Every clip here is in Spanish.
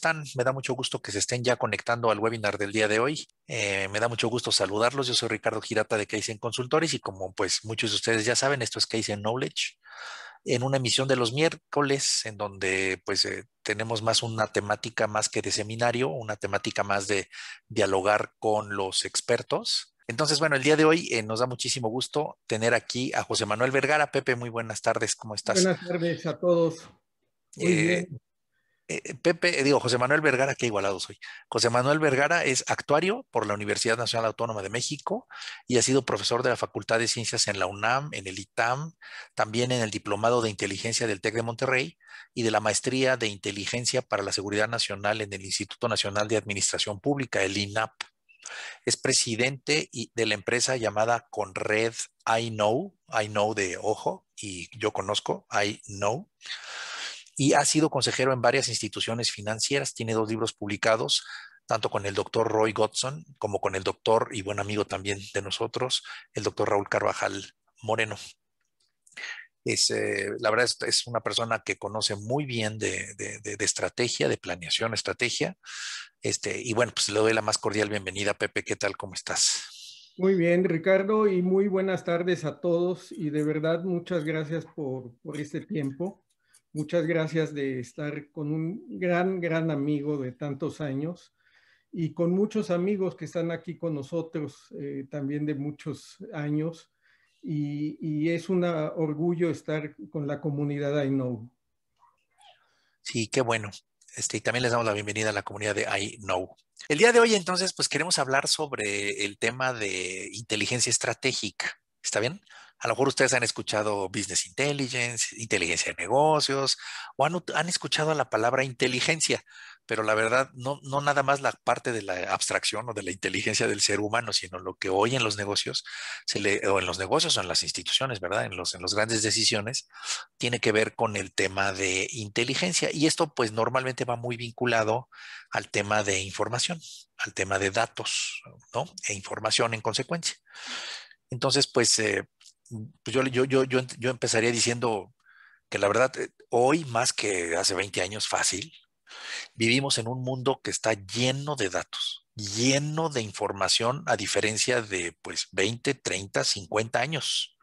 están? Me da mucho gusto que se estén ya conectando al webinar del día de hoy. Eh, me da mucho gusto saludarlos. Yo soy Ricardo Girata de Keisen Consultores y como pues muchos de ustedes ya saben, esto es in Knowledge en una emisión de los miércoles, en donde pues eh, tenemos más una temática más que de seminario, una temática más de dialogar con los expertos. Entonces, bueno, el día de hoy eh, nos da muchísimo gusto tener aquí a José Manuel Vergara. Pepe, muy buenas tardes, ¿cómo estás? Buenas tardes a todos. Eh, eh, Pepe, digo, José Manuel Vergara, qué igualado soy. José Manuel Vergara es actuario por la Universidad Nacional Autónoma de México y ha sido profesor de la Facultad de Ciencias en la UNAM, en el ITAM, también en el Diplomado de Inteligencia del TEC de Monterrey y de la Maestría de Inteligencia para la Seguridad Nacional en el Instituto Nacional de Administración Pública, el INAP. Es presidente de la empresa llamada Conred I Know, I Know de Ojo y yo conozco, I Know y ha sido consejero en varias instituciones financieras. Tiene dos libros publicados, tanto con el doctor Roy Godson como con el doctor y buen amigo también de nosotros, el doctor Raúl Carvajal Moreno. Es, eh, la verdad es, una persona que conoce muy bien de, estrategia, de planeación, estrategia. Este, y bueno, pues le doy la más cordial bienvenida, Pepe. ¿Qué tal? ¿Cómo estás? Muy bien, Ricardo, y muy buenas tardes a todos. Y de verdad, muchas gracias por este tiempo muchas gracias de estar con un gran, gran amigo de tantos años y con muchos amigos que están aquí con nosotros eh, también de muchos años. Y, es un orgullo estar con la comunidad I Know. Sí, qué bueno. Este, y también les damos la bienvenida a la comunidad de I Know. El día de hoy, entonces, pues queremos hablar sobre el tema de inteligencia estratégica. ¿Está bien? A lo mejor ustedes han escuchado business intelligence, inteligencia de negocios, o han, escuchado la palabra inteligencia, pero la verdad no, no nada más la parte de la abstracción o de la inteligencia del ser humano, sino lo que hoy en los negocios, se le, o en los negocios o en las instituciones, ¿verdad? En los, en los grandes decisiones, tiene que ver con el tema de inteligencia. Y esto pues normalmente va muy vinculado al tema de información, al tema de datos, ¿no? E información en consecuencia. Entonces, pues... Eh, pues em, yo, empezaría diciendo que la verdad, eh, hoy más que hace 20 años, fácil, vivimos en un mundo que está lleno de datos, lleno de información, a diferencia de pues 20, 30, 50 años.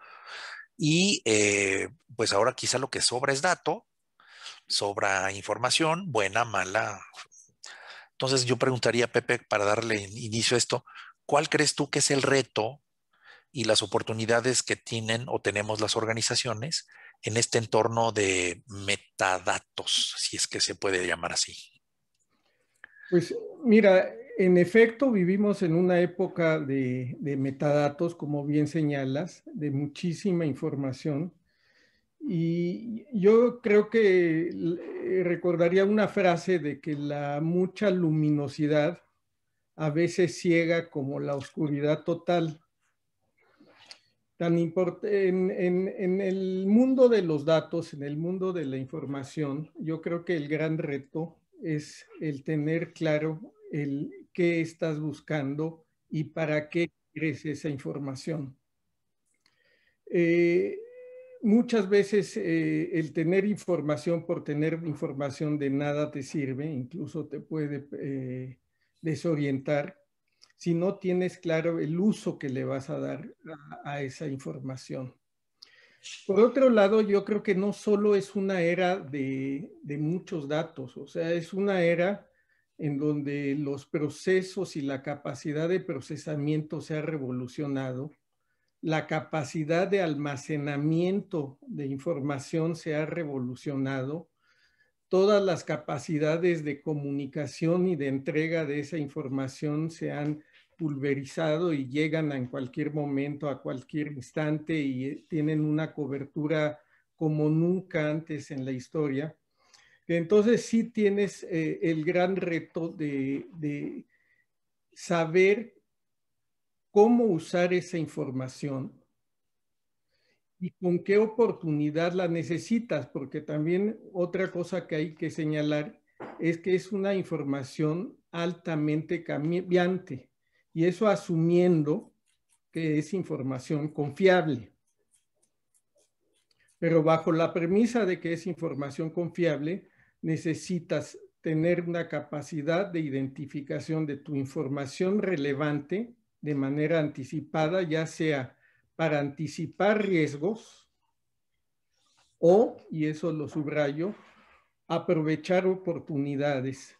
Y eh, pues ahora quizá lo que sobra es dato, sobra información, buena, mala. Entonces yo preguntaría a Pepe, para darle inicio a esto, ¿cuál crees tú que es el reto y las oportunidades que tienen o tenemos las organizaciones en este entorno de metadatos, si es que se puede llamar así. Pues mira, en efecto vivimos en una época de, metadatos, como bien señalas, de muchísima información. Y yo creo que recordaría una frase de que la mucha luminosidad a veces ciega como la oscuridad total importante en, el mundo de los datos, en el mundo de la información, yo creo que el gran reto es el tener claro el qué estás buscando y para qué quieres esa información. Eh, muchas veces eh, el tener información por tener información de nada te sirve, incluso te puede eh, desorientar si no tienes claro el uso que le vas a dar a, esa información. Por otro lado, yo creo que no solo es una era de, de, muchos datos, o sea, es una era en donde los procesos y la capacidad de procesamiento se ha revolucionado, la capacidad de almacenamiento de información se ha revolucionado, todas las capacidades de comunicación y de entrega de esa información se han pulverizado y llegan en cualquier momento, a cualquier instante y eh, tienen una cobertura como nunca antes en la historia. Entonces sí tienes eh, el gran reto de saber cómo usar esa información, y con qué oportunidad la necesitas, porque también otra cosa que hay que señalar es que es una información altamente cambiante y eso asumiendo que es información confiable. Pero bajo la premisa de que es información confiable, necesitas tener una capacidad de identificación de tu información relevante de manera anticipada, ya sea para anticipar riesgos o, y eso lo subrayo, aprovechar oportunidades.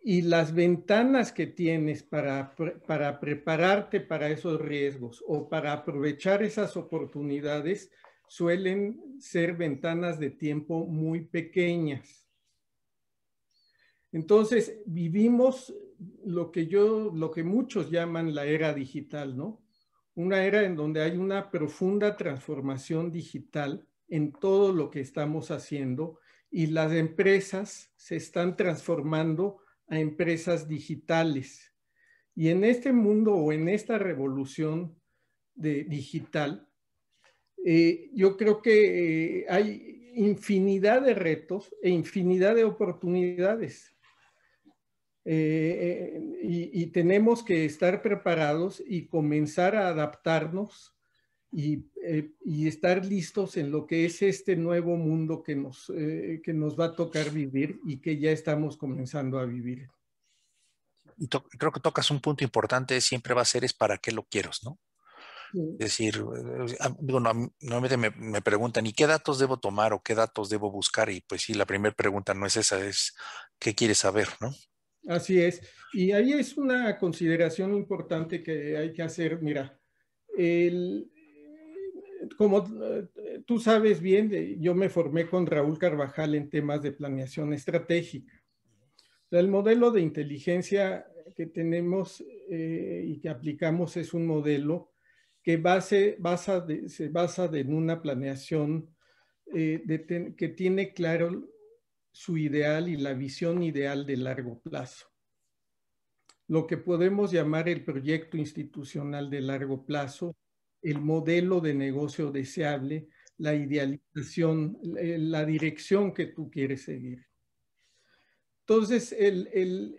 Y las ventanas que tienes para, para prepararte para esos riesgos o para aprovechar esas oportunidades suelen ser ventanas de tiempo muy pequeñas. Entonces, vivimos lo que yo, lo que muchos llaman la era digital, ¿no? una era en donde hay una profunda transformación digital en todo lo que estamos haciendo y las empresas se están transformando a empresas digitales. Y en este mundo o en esta revolución de digital, eh, yo creo que eh, hay infinidad de retos e infinidad de oportunidades. Eh, eh, y, tenemos que estar preparados y comenzar a adaptarnos eh, y, estar listos en lo que es este nuevo mundo que nos, que nos va a tocar vivir y que ya estamos comenzando a vivir. creo que tocas un punto importante, siempre va a ser es para qué lo quieres, ¿no? Es decir, digo, normalmente me, me, preguntan, ¿y qué datos debo tomar o qué datos debo buscar? Y pues sí, la primera pregunta no es esa, es ¿qué quieres saber? ¿no? Así es. Y ahí es una consideración importante que hay que hacer. Mira, como eh, tú sabes bien, eh, yo me formé con Raúl Carvajal en temas de planeación estratégica. El modelo de inteligencia que tenemos eh, y que aplicamos es un modelo que base, basa se basa en una planeación que tiene claro su ideal y la visión ideal de largo plazo. Lo que podemos llamar el proyecto institucional de largo plazo, el modelo de negocio deseable, la idealización, eh, la dirección que tú quieres seguir. Entonces, el, el,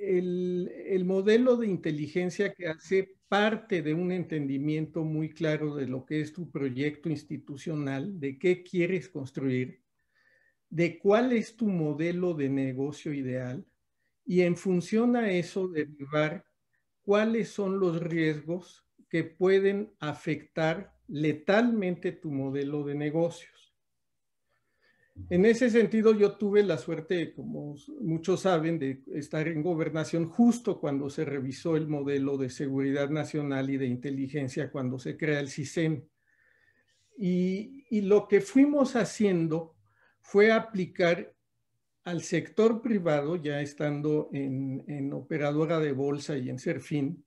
el, el, modelo de inteligencia que hace parte de un entendimiento muy claro de lo que es tu proyecto institucional, de qué quieres construir, de cuál es tu modelo de negocio ideal y en función a eso derivar cuáles son los riesgos que pueden afectar letalmente tu modelo de negocios. En ese sentido, yo tuve la suerte, como muchos saben, de estar en gobernación justo cuando se revisó el modelo de seguridad nacional y de inteligencia, cuando se crea el CISEN. Y, y lo que fuimos haciendo fue aplicar al sector privado, ya estando en, en operadora de bolsa y en Serfín,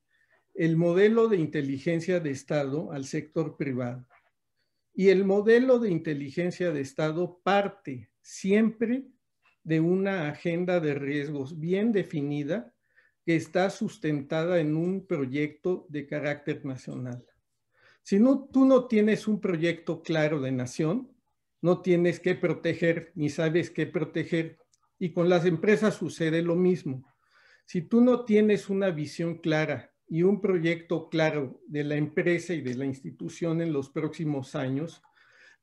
el modelo de inteligencia de Estado al sector privado. Y el modelo de inteligencia de Estado parte siempre de una agenda de riesgos bien definida que está sustentada en un proyecto de carácter nacional. Si no, tú no tienes un proyecto claro de nación, no tienes que proteger ni sabes qué proteger. Y con las empresas sucede lo mismo. Si tú no tienes una visión clara y un proyecto claro de la empresa y de la institución en los próximos años,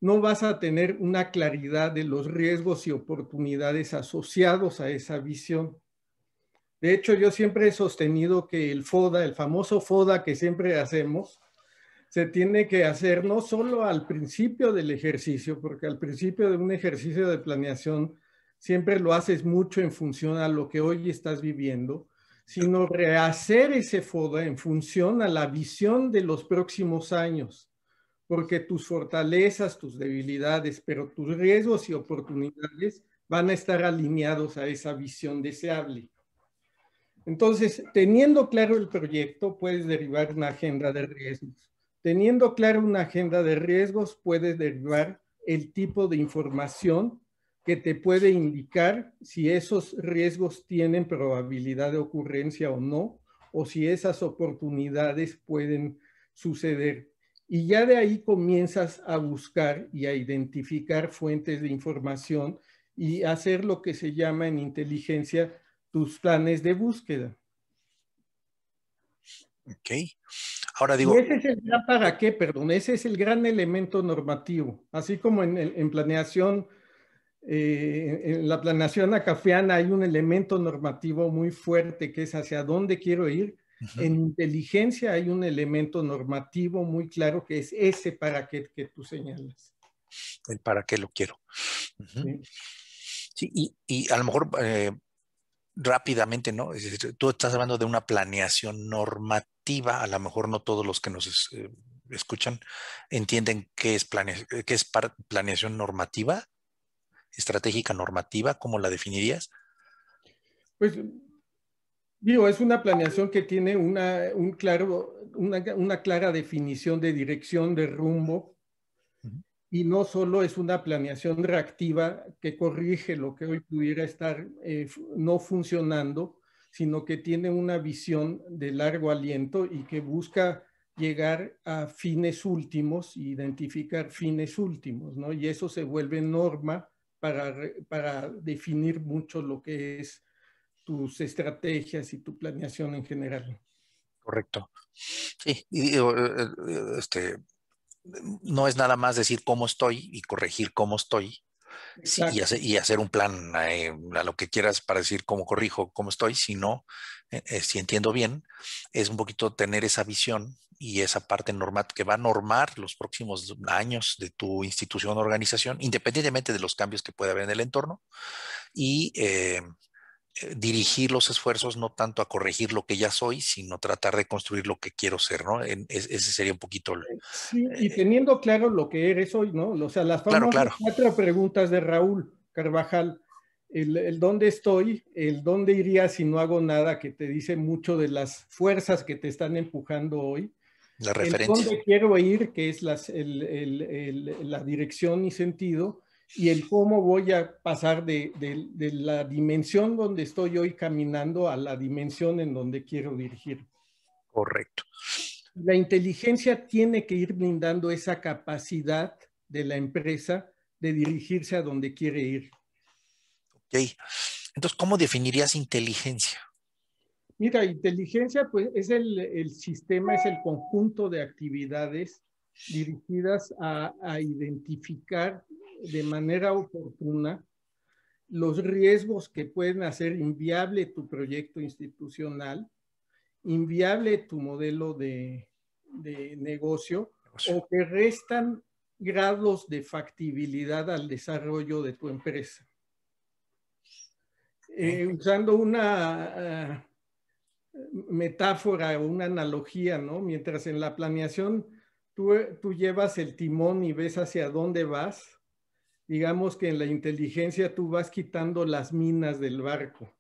no vas a tener una claridad de los riesgos y oportunidades asociados a esa visión. De hecho, yo siempre he sostenido que el FODA, el famoso FODA que siempre hacemos, se tiene que hacer no solo al principio del ejercicio, porque al principio de un ejercicio de planeación siempre lo haces mucho en función a lo que hoy estás viviendo, sino rehacer ese FODA en función a la visión de los próximos años, porque tus fortalezas, tus debilidades, pero tus riesgos y oportunidades van a estar alineados a esa visión deseable. Entonces, teniendo claro el proyecto, puedes derivar una agenda de riesgos. Teniendo clara una agenda de riesgos, puedes derivar el tipo de información que te puede indicar si esos riesgos tienen probabilidad de ocurrencia o no, o si esas oportunidades pueden suceder. Y ya de ahí comienzas a buscar y a identificar fuentes de información y hacer lo que se llama en inteligencia tus planes de búsqueda. Ok ese es el gran para qué, perdón, ese es el gran elemento normativo. Así como en, planeación, eh, en la planeación acafeana hay un elemento normativo muy fuerte que es hacia dónde quiero ir. En inteligencia hay un elemento normativo muy claro que es ese para qué que tú señalas. El para qué lo quiero. sí. y, a lo mejor eh, rápidamente, ¿no? Es decir, tú estás hablando de una planeación normativa, a lo mejor no todos los que nos eh, escuchan entienden qué es, es planeación normativa, estratégica normativa, ¿cómo la definirías? Pues digo, es una planeación que tiene un claro, una, una clara definición de dirección, de rumbo, y no solo es una planeación reactiva que corrige lo que hoy pudiera estar eh, no funcionando, sino que tiene una visión de largo aliento y que busca llegar a fines últimos, identificar fines últimos, ¿no? Y eso se vuelve norma para, para definir mucho lo que es tus estrategias y tu planeación en general. Correcto. Sí, y eh, eh, este, no es nada más decir cómo estoy y corregir cómo estoy y, hacer, un plan eh, a lo que quieras para decir cómo corrijo, cómo estoy, sino, eh, eh, si entiendo bien, es un poquito tener esa visión y esa parte normal que va a normar los próximos años de tu institución o organización, independientemente de los cambios que pueda haber en el entorno. Y eh, dirigir los esfuerzos no tanto a corregir lo que ya soy, sino tratar de construir lo que quiero ser, ¿no? ese sería un poquito... Eh, sí, y eh, teniendo claro lo que eres hoy, ¿no? O sea, las cuatro preguntas de Raúl Carvajal, el, dónde estoy, el dónde iría si no hago nada, que te dice mucho de las fuerzas que te están empujando hoy. La referencia. El dónde quiero ir, que es las, la dirección y sentido y el cómo voy a pasar de, la dimensión donde estoy hoy caminando a la dimensión en donde quiero dirigir. Correcto. La inteligencia tiene que ir brindando esa capacidad de la empresa de dirigirse a donde quiere ir. Ok. Entonces, ¿cómo definirías inteligencia? Mira, inteligencia pues es el, sistema, es el conjunto de actividades dirigidas a, a identificar de manera oportuna los riesgos que pueden hacer inviable tu proyecto institucional, inviable tu modelo de, negocio, o que restan grados de factibilidad al desarrollo de tu empresa. Eh, usando una eh, metáfora o una analogía, ¿no? Mientras en la planeación tú llevas el timón y ves hacia dónde vas, digamos que en la inteligencia tú vas quitando las minas del barco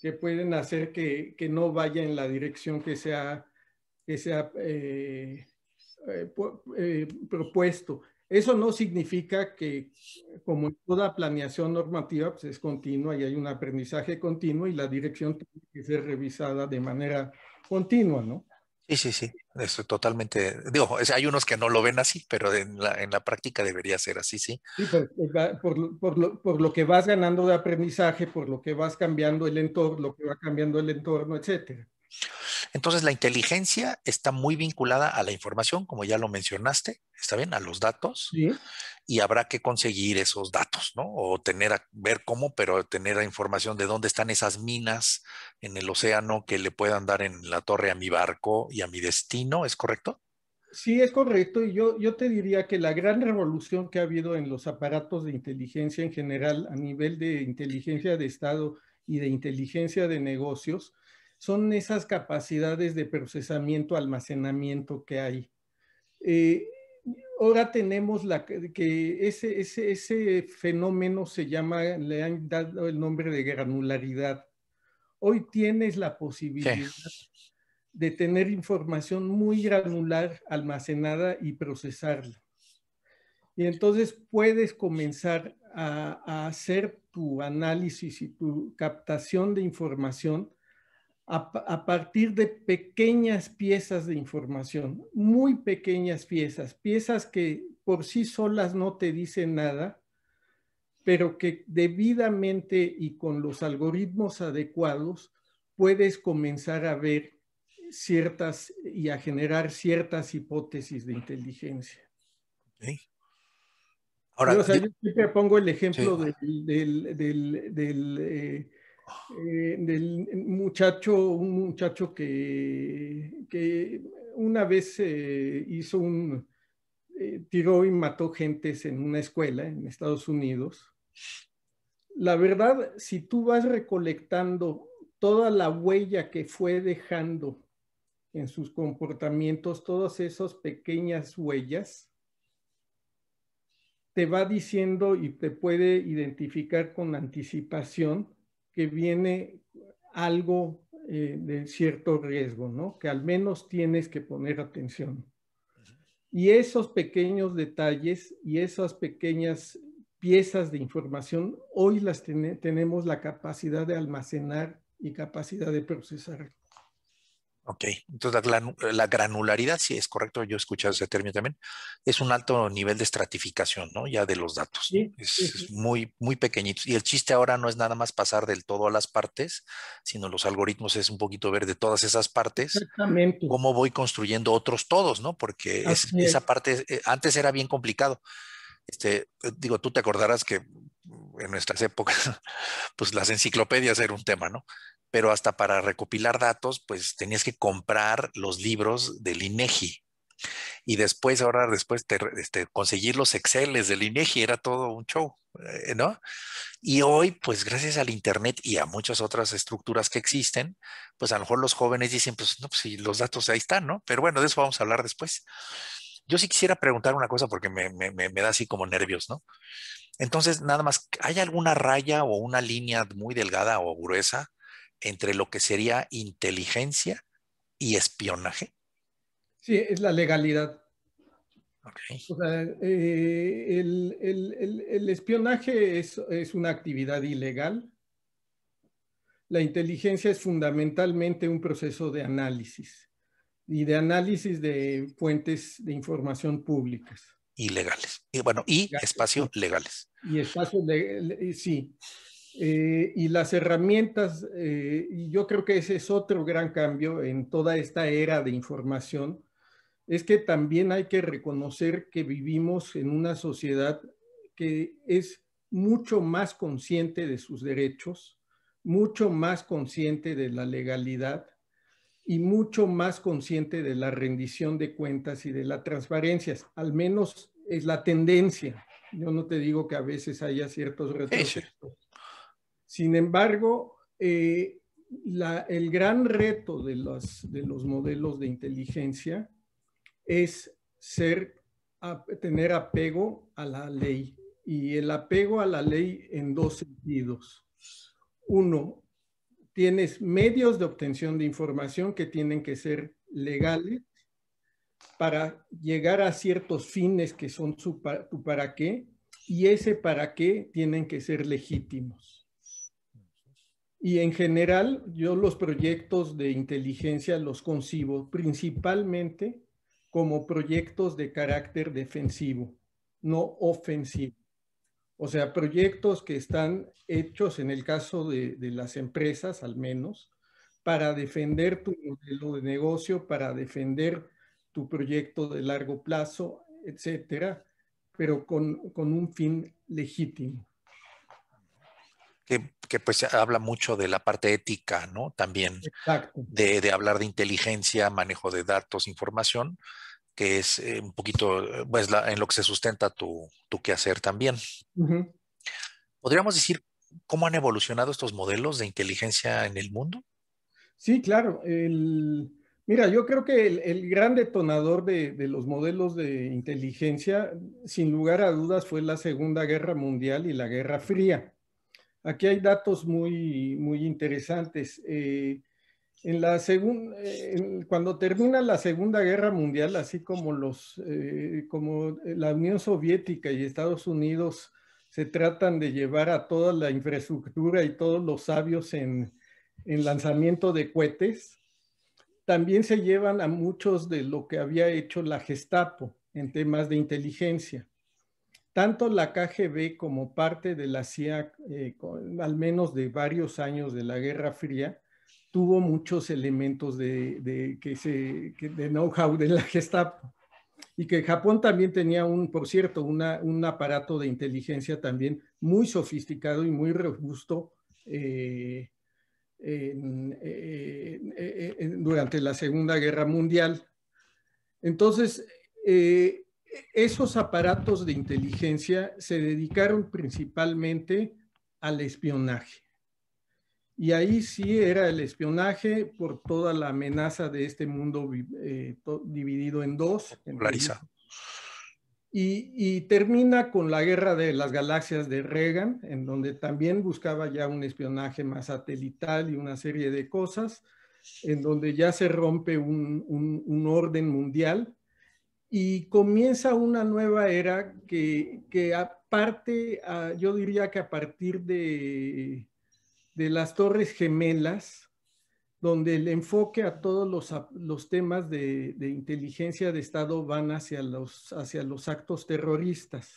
que pueden hacer que, no vaya en la dirección que se ha, sea, eh, eh, eh, propuesto. Eso no significa que, como toda planeación normativa, pues, es continua y hay un aprendizaje continuo y la dirección tiene que ser revisada de manera continua, ¿no? Sí, sí, sí. Es totalmente, digo, hay unos que no lo ven así, pero en la, en la práctica debería ser así, sí. Sí, eh, por, por, lo, por, lo, que vas ganando de aprendizaje, por lo que vas cambiando el entorno, lo que va cambiando el entorno, etcétera. Entonces, la inteligencia está muy vinculada a la información, como ya lo mencionaste, ¿está bien? A los datos. Y habrá que conseguir esos datos, ¿no? O tener, a, ver cómo, pero tener la información de dónde están esas minas en el océano que le puedan dar en la torre a mi barco y a mi destino, ¿es correcto? Sí, es correcto. Y yo te diría que la gran revolución que ha habido en los aparatos de inteligencia en general, a nivel de inteligencia de Estado y de inteligencia de negocios, son esas capacidades de procesamiento, almacenamiento que hay. Eh, ahora tenemos la, que ese, ese, ese, fenómeno se llama, le han dado el nombre de granularidad. Hoy tienes la posibilidad de tener información muy granular almacenada y procesarla. Y entonces puedes comenzar a hacer tu análisis y tu captación de información a, partir de pequeñas piezas de información, muy pequeñas piezas, piezas que por sí solas no te dicen nada, pero que debidamente y con los algoritmos adecuados puedes comenzar a ver ciertas y a generar ciertas hipótesis de inteligencia. Ahora, yo, siempre pongo el ejemplo del, eh, eh, del eh, muchacho, un muchacho que, una vez eh, hizo un, tiro tiró y mató gentes en una escuela en Estados Unidos. La verdad, si tú vas recolectando toda la huella que fue dejando en sus comportamientos, todas esas pequeñas huellas, te va diciendo y te puede identificar con anticipación que viene algo eh, de cierto riesgo, ¿no? Que al menos tienes que poner atención. Y esos pequeños detalles y esas pequeñas piezas de información, hoy las tenemos la capacidad de almacenar y capacidad de procesar. Ok, entonces la, granularidad, sí es correcto, yo he escuchado ese término también, es un alto nivel de estratificación, ¿no? Ya de los datos. Sí, es, muy, muy pequeñito. Y el chiste ahora no es nada más pasar del todo a las partes, sino los algoritmos es un poquito ver de todas esas partes Exactamente. cómo voy construyendo otros todos, ¿no? Porque esa parte eh, antes era bien complicado. Este, eh, digo, tú te acordarás que en nuestras épocas, pues las enciclopedias era un tema, ¿no? pero hasta para recopilar datos, pues tenías que comprar los libros del INEGI. Y después, ahora después, este, conseguir los Exceles del INEGI era todo un show, eh, ¿no? Y hoy, pues gracias al Internet y a muchas otras estructuras que existen, pues a lo mejor los jóvenes dicen, pues no, pues si los datos ahí están, ¿no? Pero bueno, de eso vamos a hablar después. Yo sí quisiera preguntar una cosa porque me da así como nervios, ¿no? Entonces, nada más, ¿hay alguna raya o una línea muy delgada o gruesa entre lo que sería inteligencia y espionaje? Sí, es la legalidad. Eh, el, espionaje es, una actividad ilegal. La inteligencia es fundamentalmente un proceso de análisis y de análisis de fuentes de información públicas. Ilegales. Y bueno, y espacios legales. Y espacios legales, sí. Eh, y las herramientas, eh, y yo creo que ese es otro gran cambio en toda esta era de información, es que también hay que reconocer que vivimos en una sociedad que es mucho más consciente de sus derechos, mucho más consciente de la legalidad y mucho más consciente de la rendición de cuentas y de la transparencia. Al menos es la tendencia. Yo no te digo que a veces haya ciertos retrocesos sin embargo, eh, el gran reto de, los modelos de inteligencia es tener apego a la ley y el apego a la ley en dos sentidos. Uno, tienes medios de obtención de información que tienen que ser legales para llegar a ciertos fines que son tu para qué y ese para qué tienen que ser legítimos. Y en general, yo los proyectos de inteligencia los concibo principalmente como proyectos de carácter defensivo, no ofensivo. O sea, proyectos que están hechos, en el caso de, las empresas al menos, para defender tu modelo de negocio, para defender tu proyecto de largo plazo, etcétera, pero con, un fin legítimo. Que que pues habla mucho de la parte ética, ¿no? También de, hablar de inteligencia, manejo de datos, información, que es eh, un poquito, eh, pues, la, en lo que se sustenta tu, quehacer también. ¿Podríamos decir cómo han evolucionado estos modelos de inteligencia en el mundo? Sí, claro. mira, yo creo que el, gran detonador de, de, los modelos de inteligencia, sin lugar a dudas, fue la Segunda Guerra Mundial y la Guerra Fría. Aquí hay datos muy, muy interesantes. Eh, eh, cuando termina la Segunda Guerra Mundial, así eh, como, la Unión Soviética y Estados Unidos se tratan de llevar a toda la infraestructura y todos los sabios en, en lanzamiento de cohetes, también se llevan a muchos de lo que había hecho la Gestapo en temas de inteligencia. Tanto la KGB como parte de la CIA, eh, al menos de varios años de la Guerra Fría, tuvo muchos elementos de, know-how de la Gestapo. Y que Japón también tenía un, por cierto, un aparato de inteligencia también muy sofisticado y muy robusto eh, eh, durante la Segunda Guerra Mundial. Entonces, esos aparatos de inteligencia se dedicaron principalmente al espionaje. Y ahí sí era el espionaje por toda la amenaza de este mundo eh, dividido en dos. Clariza. Y, termina con la guerra de las galaxias de Reagan, en donde también buscaba ya un espionaje más satelital y una serie de cosas, en donde ya se rompe un orden mundial y comienza una nueva era que, aparte, ah, yo diría que a partir de, de las Torres Gemelas, donde el enfoque a todos los, temas de, inteligencia de Estado van hacia los, hacia los actos terroristas.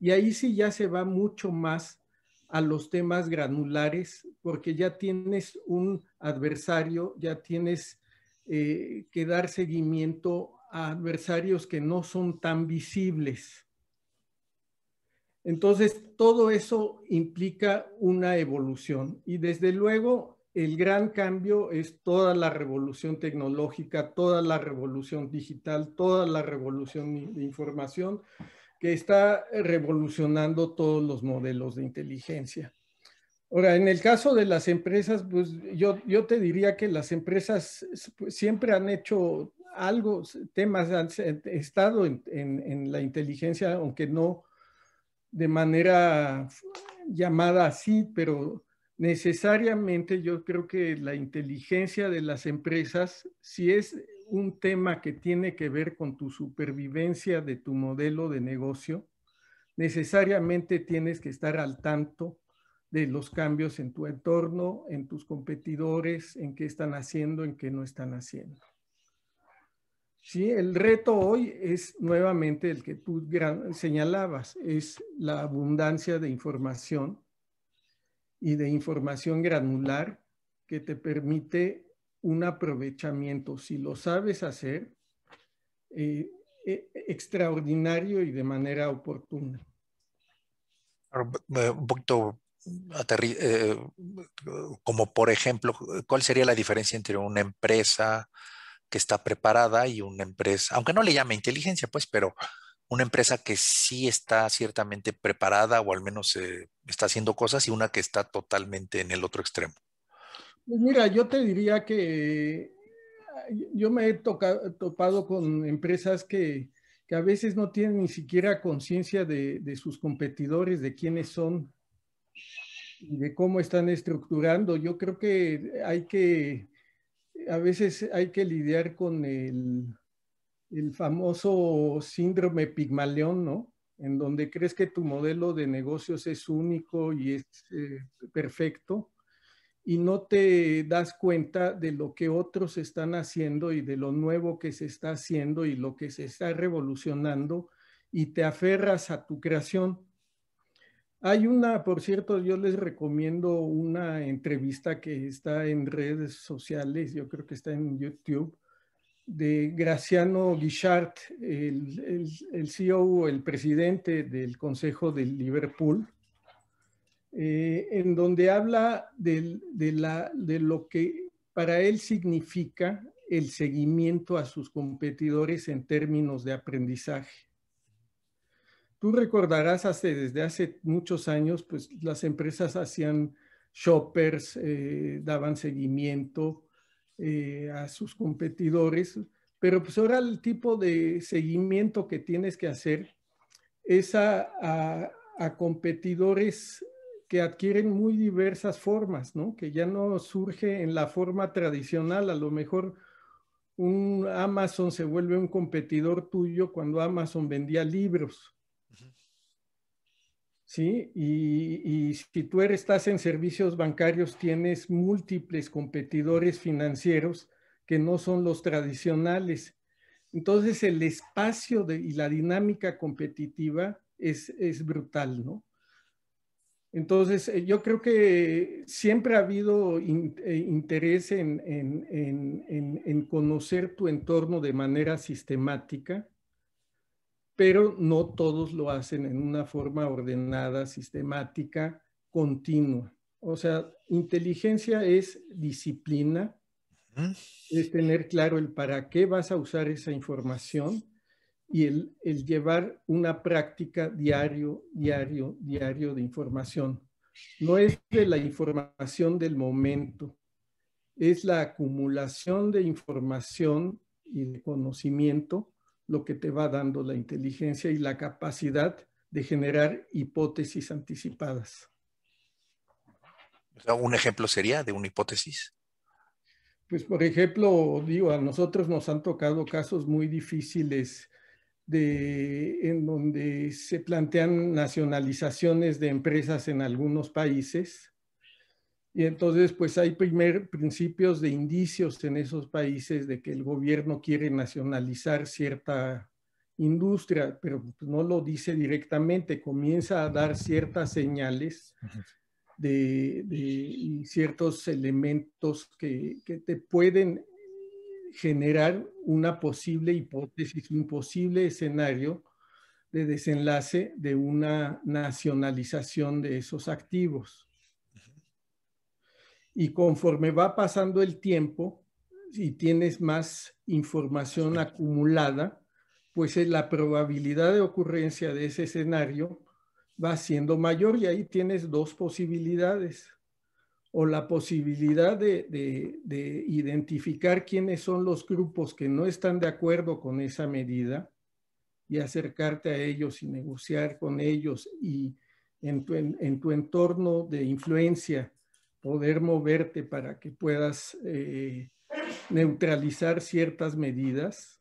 Y ahí sí ya se va mucho más a los temas granulares, porque ya tienes un adversario, ya tienes eh, que dar seguimiento a adversarios que no son tan visibles. Entonces, todo eso implica una evolución y desde luego el gran cambio es toda la revolución tecnológica, toda la revolución digital, toda la revolución de información que está revolucionando todos los modelos de inteligencia. Ahora, en el caso de las empresas, pues yo, yo te diría que las empresas pues, siempre han hecho algo, temas han estado en, en, la inteligencia, aunque no de manera llamada así, pero necesariamente yo creo que la inteligencia de las empresas, si es un tema que tiene que ver con tu supervivencia de tu modelo de negocio, necesariamente tienes que estar al tanto de los cambios en tu entorno, en tus competidores, en qué están haciendo, en qué no están haciendo. Sí, el reto hoy es nuevamente el que tú señalabas, es la abundancia de información y de información granular que te permite un aprovechamiento, si lo sabes hacer, eh, e, extraordinario y de manera oportuna. Eh, un poquito eh, como por ejemplo, ¿cuál sería la diferencia entre una empresa, que está preparada y una empresa, aunque no le llame inteligencia, pues, pero una empresa que sí está ciertamente preparada o al menos eh, está haciendo cosas y una que está totalmente en el otro extremo? Pues mira, yo te diría que yo me he tocado, topado con empresas que, a veces no tienen ni siquiera conciencia de, de sus competidores, de quiénes son y de cómo están estructurando. Yo creo que hay que a veces hay que lidiar con el, famoso síndrome pigmaleón, ¿no? En donde crees que tu modelo de negocios es único y es eh, perfecto y no te das cuenta de lo que otros están haciendo y de lo nuevo que se está haciendo y lo que se está revolucionando y te aferras a tu creación hay una, por cierto, yo les recomiendo una entrevista que está en redes sociales, yo creo que está en YouTube, de Graciano Guichard, el, CEO, el presidente del Consejo de Liverpool, eh, en donde habla de lo que para él significa el seguimiento a sus competidores en términos de aprendizaje. Tú recordarás desde hace muchos años, pues las empresas hacían shoppers, eh, daban seguimiento eh, a sus competidores, pero pues ahora el tipo de seguimiento que tienes que hacer es a, competidores que adquieren muy diversas formas, Que ya no surge en la forma tradicional, a lo mejor un Amazon se vuelve un competidor tuyo cuando Amazon vendía libros. ¿sí? Y, si tú estás en servicios bancarios, tienes múltiples competidores financieros que no son los tradicionales. Entonces, el espacio y la dinámica competitiva es, brutal, ¿no? Entonces, eh, yo creo que siempre ha habido eh, interés en conocer tu entorno de manera sistemática pero no todos lo hacen en una forma ordenada, sistemática, continua. O sea, inteligencia es disciplina, es tener claro el para qué vas a usar esa información y el, llevar una práctica diario, diario, diario de información. No es de la información del momento, es la acumulación de información y de conocimiento lo que te va dando la inteligencia y la capacidad de generar hipótesis anticipadas. ¿Un ejemplo sería de una hipótesis? Pues por ejemplo, digo, a nosotros nos han tocado casos muy difíciles en donde se plantean nacionalizaciones de empresas en algunos países y entonces, pues hay primer principios de indicios en esos países de que el gobierno quiere nacionalizar cierta industria, pero pues, no lo dice directamente, comienza a dar ciertas señales de, y ciertos elementos que, que te pueden generar una posible hipótesis, un posible escenario de desenlace de una nacionalización de esos activos. Y conforme va pasando el tiempo y tienes más información acumulada, pues eh, la probabilidad de ocurrencia de ese escenario va siendo mayor y ahí tienes dos posibilidades. O la posibilidad de, identificar quiénes son los grupos que no están de acuerdo con esa medida y acercarte a ellos y negociar con ellos y en tu, en tu entorno de influencia poder moverte para que puedas eh, neutralizar ciertas medidas.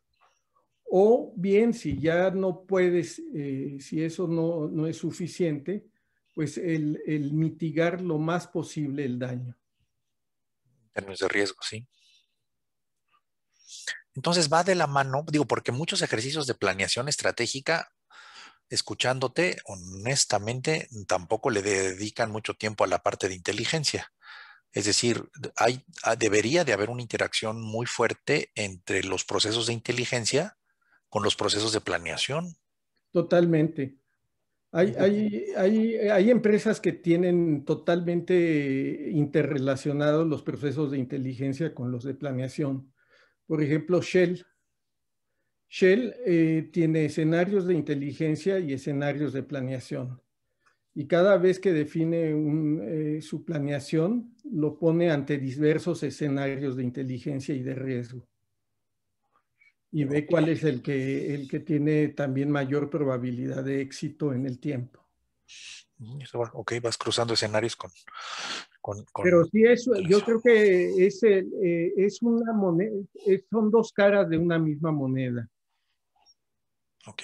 O bien, si ya no puedes, eh, si eso no, es suficiente, pues el, el, mitigar lo más posible el daño. En términos de riesgo, sí. Entonces va de la mano, digo, porque muchos ejercicios de planeación estratégica escuchándote, honestamente, tampoco le dedican mucho tiempo a la parte de inteligencia. Es decir, hay, ah, debería de haber una interacción muy fuerte entre los procesos de inteligencia con los procesos de planeación. Totalmente. Hay, eh, hay empresas que tienen totalmente interrelacionados los procesos de inteligencia con los de planeación. Por ejemplo, Shell Shell eh, tiene escenarios de inteligencia y escenarios de planeación. Y cada vez que define eh, su planeación, lo pone ante diversos escenarios de inteligencia y de riesgo. Y ve cuál es el que, el que tiene también mayor probabilidad de éxito en el tiempo. Mm, ok, vas cruzando escenarios con... Pero sí, yo creo que es eh, una son dos caras de una misma moneda. Ok.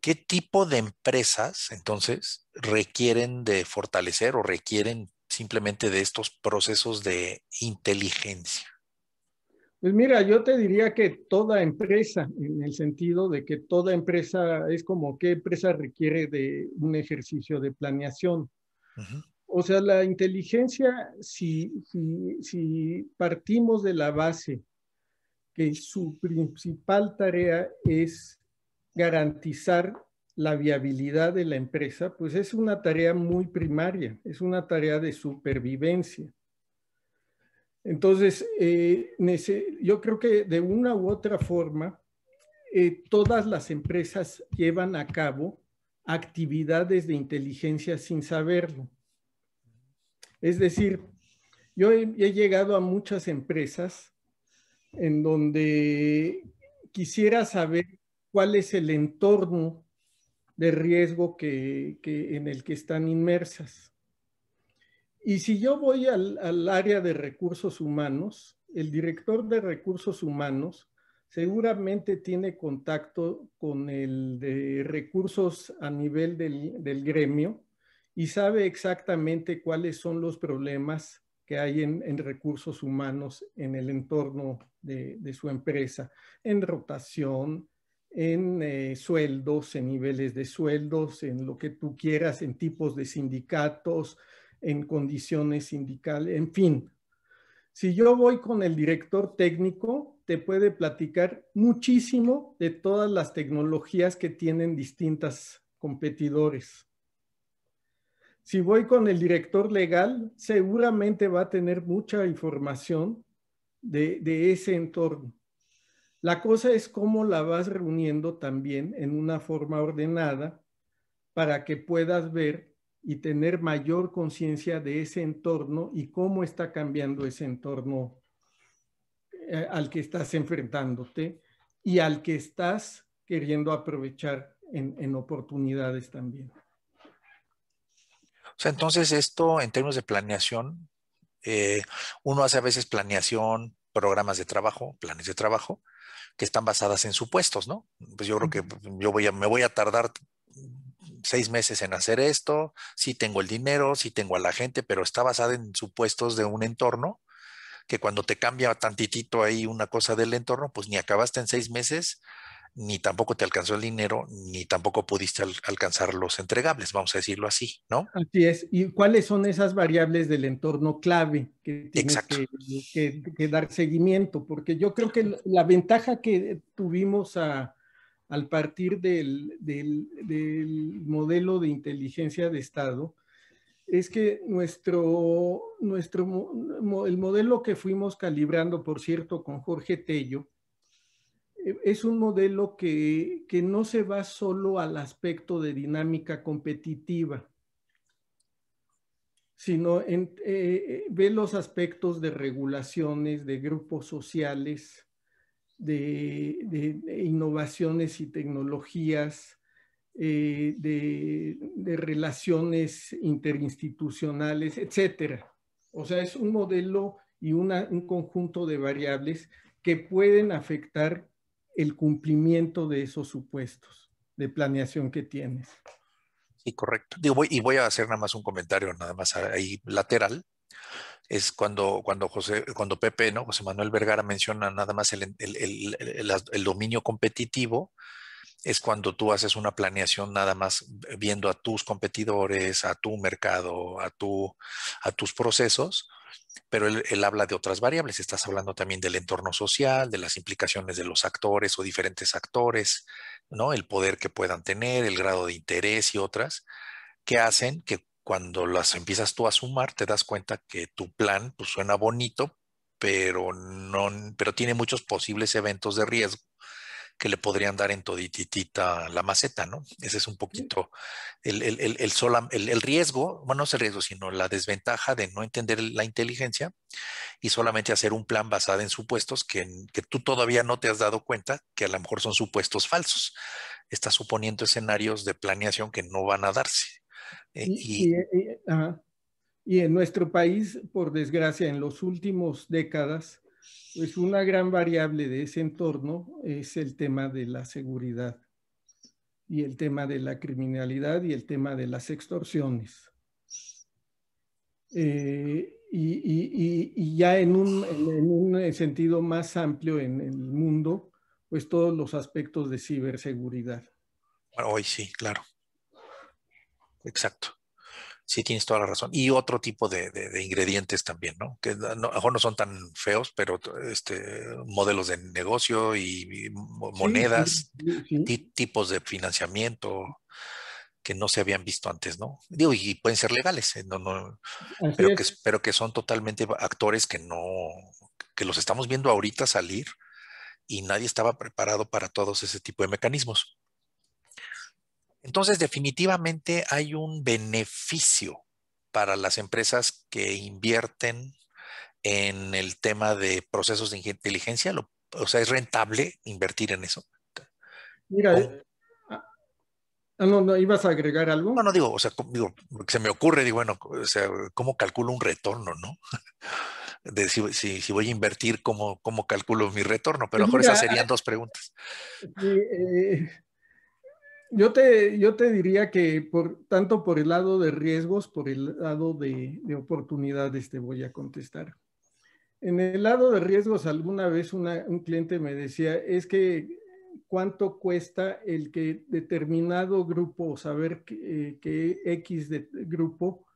¿Qué tipo de empresas entonces requieren de fortalecer o requieren simplemente de estos procesos de inteligencia? Pues mira, yo te diría que toda empresa, en el sentido de que toda empresa es como qué empresa requiere de un ejercicio de planeación. O sea, la inteligencia, si, si, si partimos de la base que su principal tarea es garantizar la viabilidad de la empresa, pues es una tarea muy primaria, es una tarea de supervivencia. Entonces, eh, yo creo que de una u otra forma, eh, todas las empresas llevan a cabo actividades de inteligencia sin saberlo. Es decir, yo he llegado a muchas empresas en donde quisiera saber cuál es el entorno de riesgo que, en el que están inmersas. Y si yo voy al, área de recursos humanos, el director de recursos humanos seguramente tiene contacto con el de recursos a nivel del, del gremio y sabe exactamente cuáles son los problemas que hay en, recursos humanos en el entorno de, su empresa, en rotación, en eh, sueldos, en niveles de sueldos, en lo que tú quieras, en tipos de sindicatos, en condiciones sindicales, en fin. Si yo voy con el director técnico, te puede platicar muchísimo de todas las tecnologías que tienen distintos competidores si voy con el director legal, seguramente va a tener mucha información de, ese entorno. La cosa es cómo la vas reuniendo también en una forma ordenada para que puedas ver y tener mayor conciencia de ese entorno y cómo está cambiando ese entorno eh, al que estás enfrentándote y al que estás queriendo aprovechar en oportunidades también. O sea, entonces esto en términos de planeación, eh, uno hace a veces planeación, programas de trabajo, planes de trabajo, que están basadas en supuestos, ¿no? Pues yo creo que yo voy a, me voy a tardar seis meses en hacer esto, si tengo el dinero, si tengo a la gente, pero está basada en supuestos de un entorno que cuando te cambia tantitito ahí una cosa del entorno, pues ni acabaste en seis meses ni tampoco te alcanzó el dinero, ni tampoco pudiste alcanzar los entregables, vamos a decirlo así, ¿no? Así es. ¿Y cuáles son esas variables del entorno clave que tienes que, dar seguimiento? Porque yo creo que la ventaja que tuvimos al partir del, del modelo de inteligencia de Estado es que nuestro, nuestro, el modelo que fuimos calibrando, por cierto, con Jorge Tello, eh, es un modelo que, no se va solo al aspecto de dinámica competitiva, sino en, eh, eh, ve los aspectos de regulaciones, de grupos sociales, de, innovaciones y tecnologías, de, relaciones interinstitucionales, etc. O sea, es un modelo y un conjunto de variables que pueden afectar el cumplimiento de esos supuestos de planeación que tienes. Sí, correcto. y voy a hacer nada más un comentario, nada más ahí lateral. Es cuando, cuando, José, cuando Pepe, ¿no? José Manuel Vergara menciona nada más el, el, el dominio competitivo, es cuando tú haces una planeación nada más viendo a tus competidores, a tu mercado, a, tu, a tus procesos, pero él, habla de otras variables. Estás hablando también del entorno social, de las implicaciones de los actores o diferentes actores, ¿no? El poder que puedan tener, el grado de interés y otras que hacen que cuando las empiezas tú a sumar te das cuenta que tu plan pues, suena bonito, pero pero tiene muchos posibles eventos de riesgo que le podrían dar en todititita la maceta, ¿no? Ese es un poquito el, el, riesgo, bueno, no es el riesgo, sino la desventaja de no entender la inteligencia y solamente hacer un plan basado en supuestos que, que tú todavía no te has dado cuenta que a lo mejor son supuestos falsos. Estás suponiendo escenarios de planeación que no van a darse. Eh, y, eh, y, en nuestro país, por desgracia, en los últimos décadas, pues una gran variable de ese entorno es el tema de la seguridad y el tema de la criminalidad y el tema de las extorsiones. Eh, y, ya en un, eh, sentido más amplio en el mundo, pues todos los aspectos de ciberseguridad. Hoy sí, claro. Exacto. Sí, tienes toda la razón. Y otro tipo de, ingredientes también, ¿no? Que a lo mejor no son tan feos, pero este, modelos de negocio y, monedas, tipos de financiamiento que no se habían visto antes, ¿no? Digo, y pueden ser legales, eh, no, no, pero que, pero que son totalmente actores que no, que los estamos viendo ahorita salir y nadie estaba preparado para todos ese tipo de mecanismos. Entonces, definitivamente hay un beneficio para las empresas que invierten en el tema de procesos de inteligencia. o sea, ¿es rentable invertir en eso? Mira, eh, ah, ah, no, ¿ibas a agregar algo? No, no, digo, o sea, se me ocurre, digo, bueno, o sea, ¿cómo calculo un retorno, no? De si, voy a invertir, ¿cómo, ¿cómo calculo mi retorno? Pero mejor pues esas serían ah, dos preguntas. Eh, eh, yo te, diría que por, tanto por el lado de riesgos, por el lado de, oportunidades te voy a contestar. En el lado de riesgos, alguna vez un cliente me decía, es que cuánto cuesta el que determinado grupo, o saber que, X grupo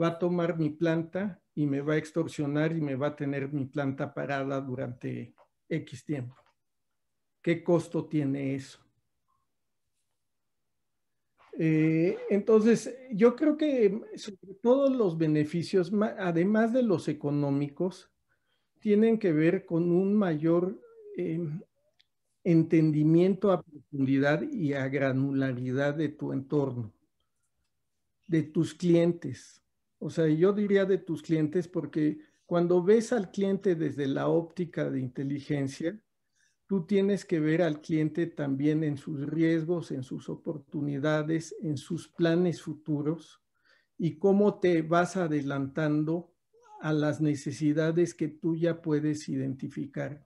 va a tomar mi planta y me va a extorsionar y me va a tener mi planta parada durante X tiempo. ¿Qué costo tiene eso? Eh, entonces, yo creo que sobre los beneficios, además de los económicos, tienen que ver con un mayor em, entendimiento a profundidad y a granularidad de tu entorno, de tus clientes. O sea, yo diría de tus clientes porque cuando ves al cliente desde la óptica de inteligencia, tú tienes que ver al cliente también en sus riesgos, en sus oportunidades, en sus planes futuros y cómo te vas adelantando a las necesidades que tú ya puedes identificar.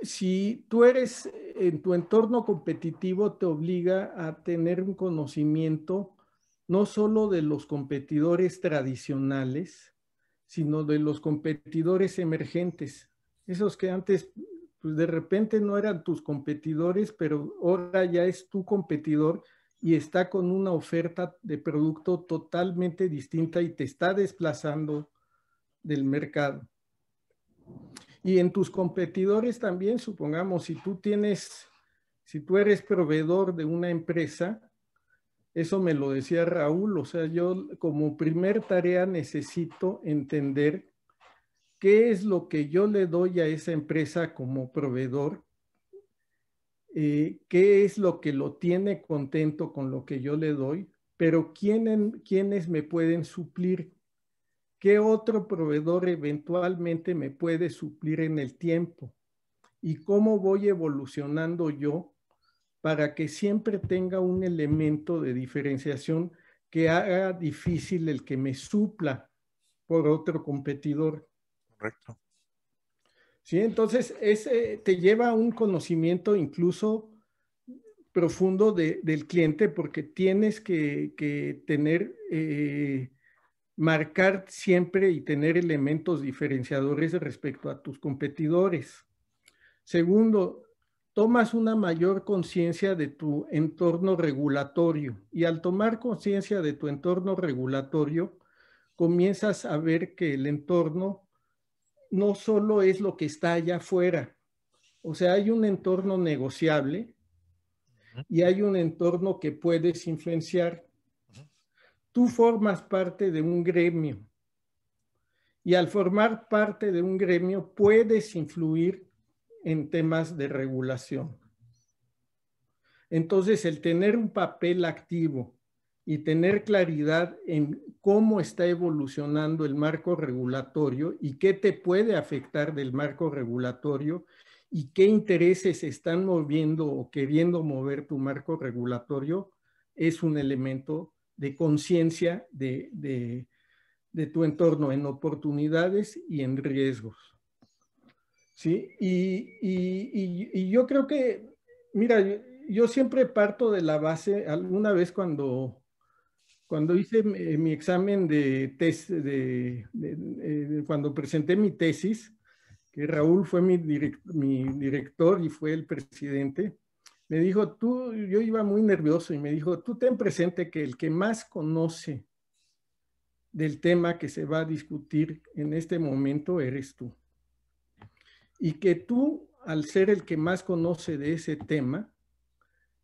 Si tú eres en tu entorno competitivo, te obliga a tener un conocimiento no solo de los competidores tradicionales, sino de los competidores emergentes, esos que antes pues de repente no eran tus competidores, pero ahora ya es tu competidor y está con una oferta de producto totalmente distinta y te está desplazando del mercado. Y en tus competidores también, supongamos, si tú tienes, si tú eres proveedor de una empresa, eso me lo decía Raúl, o sea, yo como primer tarea necesito entender qué es lo que yo le doy a esa empresa como proveedor, eh, qué es lo que lo tiene contento con lo que yo le doy, pero quién, quiénes me pueden suplir, qué otro proveedor eventualmente me puede suplir en el tiempo y cómo voy evolucionando yo para que siempre tenga un elemento de diferenciación que haga difícil el que me supla por otro competidor. Correcto. Sí, entonces ese te lleva a un conocimiento incluso profundo del cliente porque tienes que, tener, eh, marcar siempre y tener elementos diferenciadores respecto a tus competidores. Segundo, tomas una mayor conciencia de tu entorno regulatorio y al tomar conciencia de tu entorno regulatorio, comienzas a ver que el entorno no solo es lo que está allá afuera, o sea, hay un entorno negociable y hay un entorno que puedes influenciar. Tú formas parte de un gremio y al formar parte de un gremio puedes influir en temas de regulación. Entonces, el tener un papel activo y tener claridad en cómo está evolucionando el marco regulatorio y qué te puede afectar del marco regulatorio y qué intereses están moviendo o queriendo mover tu marco regulatorio, es un elemento de conciencia de, tu entorno en oportunidades y en riesgos. ¿Sí? y yo creo que, mira, yo siempre parto de la base, alguna vez cuando cuando hice eh, mi examen de test, de, eh, cuando presenté mi tesis, que Raúl fue mi, mi, director y fue el presidente, me dijo, tú, yo iba muy nervioso y me dijo, tú ten presente que el que más conoce del tema que se va a discutir en este momento eres tú. Y que tú, al ser el que más conoce de ese tema,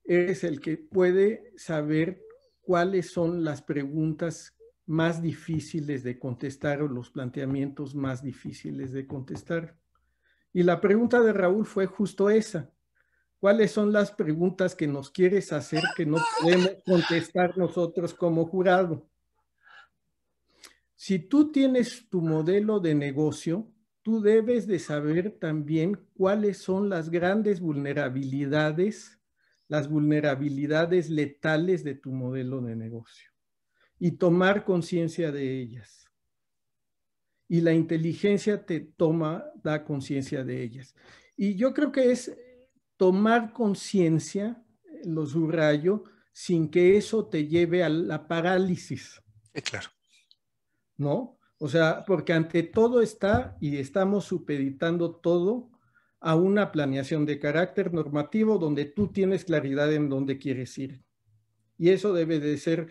eres el que puede saber cuáles son las preguntas más difíciles de contestar o los planteamientos más difíciles de contestar. Y la pregunta de Raúl fue justo esa. ¿Cuáles son las preguntas que nos quieres hacer que no podemos contestar nosotros como jurado? Si tú tienes tu modelo de negocio, tú debes de saber también cuáles son las grandes vulnerabilidades las vulnerabilidades letales de tu modelo de negocio y tomar conciencia de ellas. Y la inteligencia te toma, da conciencia de ellas. Y yo creo que es tomar conciencia, lo subrayo, sin que eso te lleve a la parálisis. Eh, claro. ¿No? O sea, porque ante todo está y estamos supeditando todo a una planeación de carácter normativo donde tú tienes claridad en dónde quieres ir. Y eso debe de ser,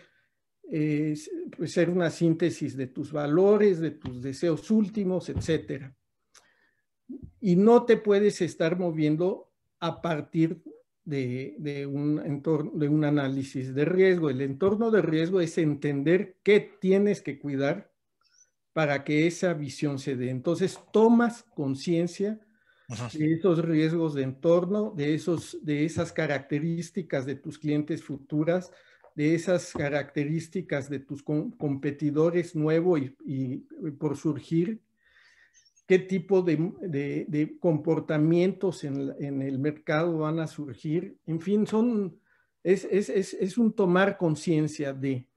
eh, pues, ser una síntesis de tus valores, de tus deseos últimos, etc. Y no te puedes estar moviendo a partir de, un entorno, de un análisis de riesgo. El entorno de riesgo es entender qué tienes que cuidar para que esa visión se dé. Entonces tomas conciencia de esos riesgos de entorno, de, esos, de esas características de tus clientes futuras, de esas características de tus competidores nuevos y, eh, por surgir, qué tipo de, comportamientos en, el mercado van a surgir. En fin, son, es, un tomar conciencia de...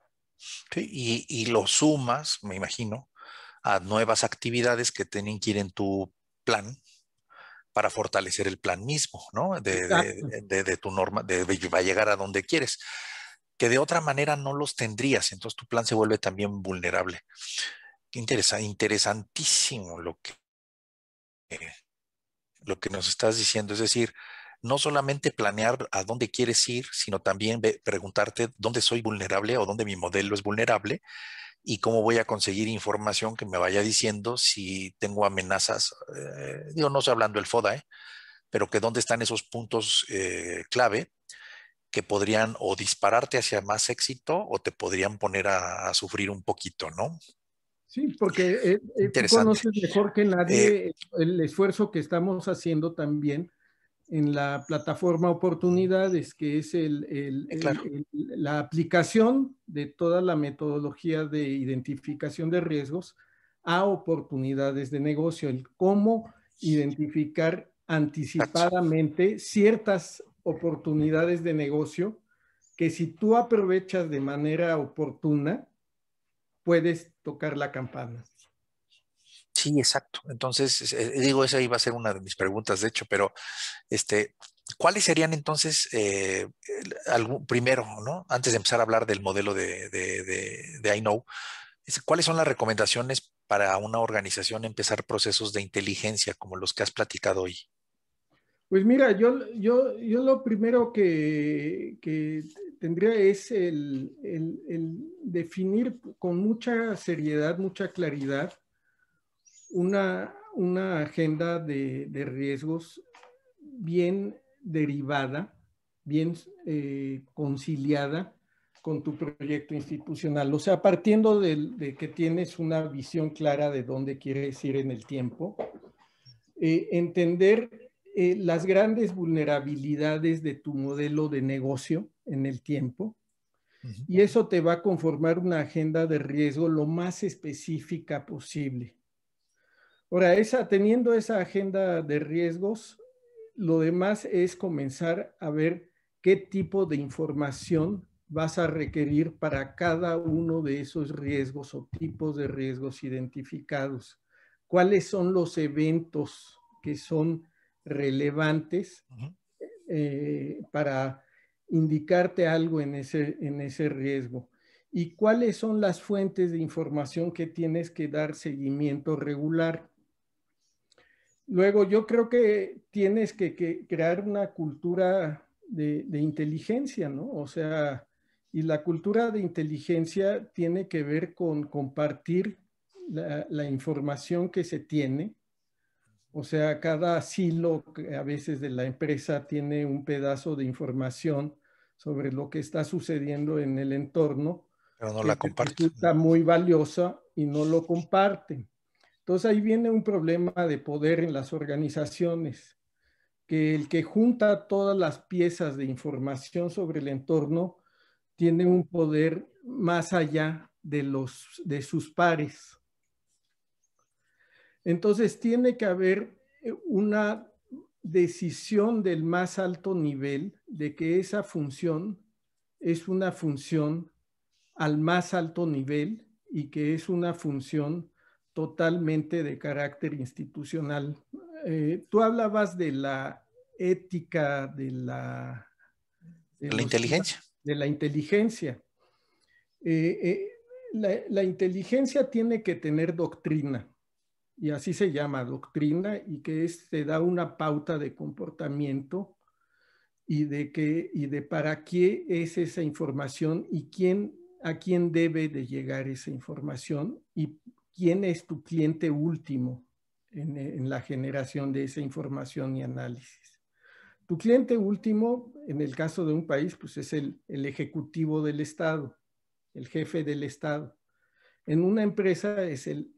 y, y lo sumas, me imagino, a nuevas actividades que tienen que ir en tu plan, para fortalecer el plan mismo, ¿no? De, tu norma, de, va a llegar a donde quieres, que de otra manera no los tendrías, entonces tu plan se vuelve también vulnerable. interesantísimo lo que, lo que nos estás diciendo, es decir, no solamente planear a dónde quieres ir, sino también preguntarte dónde soy vulnerable o dónde mi modelo es vulnerable y cómo voy a conseguir información que me vaya diciendo si tengo amenazas, eh, digo, no sé hablando del FODA, eh, pero que dónde están esos puntos eh, clave que podrían o dispararte hacia más éxito o te podrían poner a, sufrir un poquito, ¿no? Sí, porque eh, conoces mejor que nadie el esfuerzo que estamos haciendo también en la plataforma Oportunidades, que es eh, el, la aplicación de toda la metodología de identificación de riesgos a oportunidades de negocio, el cómo identificar anticipadamente ciertas oportunidades de negocio que si tú aprovechas de manera oportuna, puedes tocar la campana. Sí, exacto. Entonces, eh, digo, esa iba a ser una de mis preguntas, de hecho, pero este, ¿cuáles serían entonces, eh, primero, ¿no? antes de empezar a hablar del modelo de, de, de, ¿cuáles son las recomendaciones para una organización empezar procesos de inteligencia como los que has platicado hoy? Pues mira, yo, yo, yo lo primero que, tendría es el, definir con mucha seriedad, mucha claridad una, agenda de, riesgos bien derivada, bien eh, conciliada con tu proyecto institucional. O sea, partiendo de, que tienes una visión clara de dónde quieres ir en el tiempo, eh, entender eh, las grandes vulnerabilidades de tu modelo de negocio en el tiempo. Y eso te va a conformar una agenda de riesgo lo más específica posible. Ahora, teniendo esa agenda de riesgos, lo demás es comenzar a ver qué tipo de información vas a requerir para cada uno de esos riesgos o tipos de riesgos identificados. ¿Cuáles son los eventos que son relevantes eh, para indicarte algo en ese, en ese riesgo? ¿Y cuáles son las fuentes de información que tienes que dar seguimiento regular? Luego, yo creo que tienes que, crear una cultura de, inteligencia, ¿no? O sea, y la cultura de inteligencia tiene que ver con compartir la, la información que se tiene. O sea, cada silo a veces de la empresa tiene un pedazo de información sobre lo que está sucediendo en el entorno. Pero no la comparten. Está muy valiosa y no lo comparten. Entonces ahí viene un problema de poder en las organizaciones, que el que junta todas las piezas de información sobre el entorno tiene un poder más allá de, los, de sus pares. Entonces tiene que haber eh, una decisión del más alto nivel de que esa función es una función al más alto nivel y que es una función totalmente de carácter institucional. Eh, tú hablabas de la ética, de la... la inteligencia. De la inteligencia. Eh, eh, la, inteligencia tiene que tener doctrina, y así se llama doctrina, y que se da una pauta de comportamiento y de, qué, y de para qué es esa información y quién, a quién debe de llegar esa información y quién es tu cliente último en, la generación de esa información y análisis. Tu cliente último, en el caso de un país, pues es el, ejecutivo del Estado, el jefe del Estado. En una empresa es el,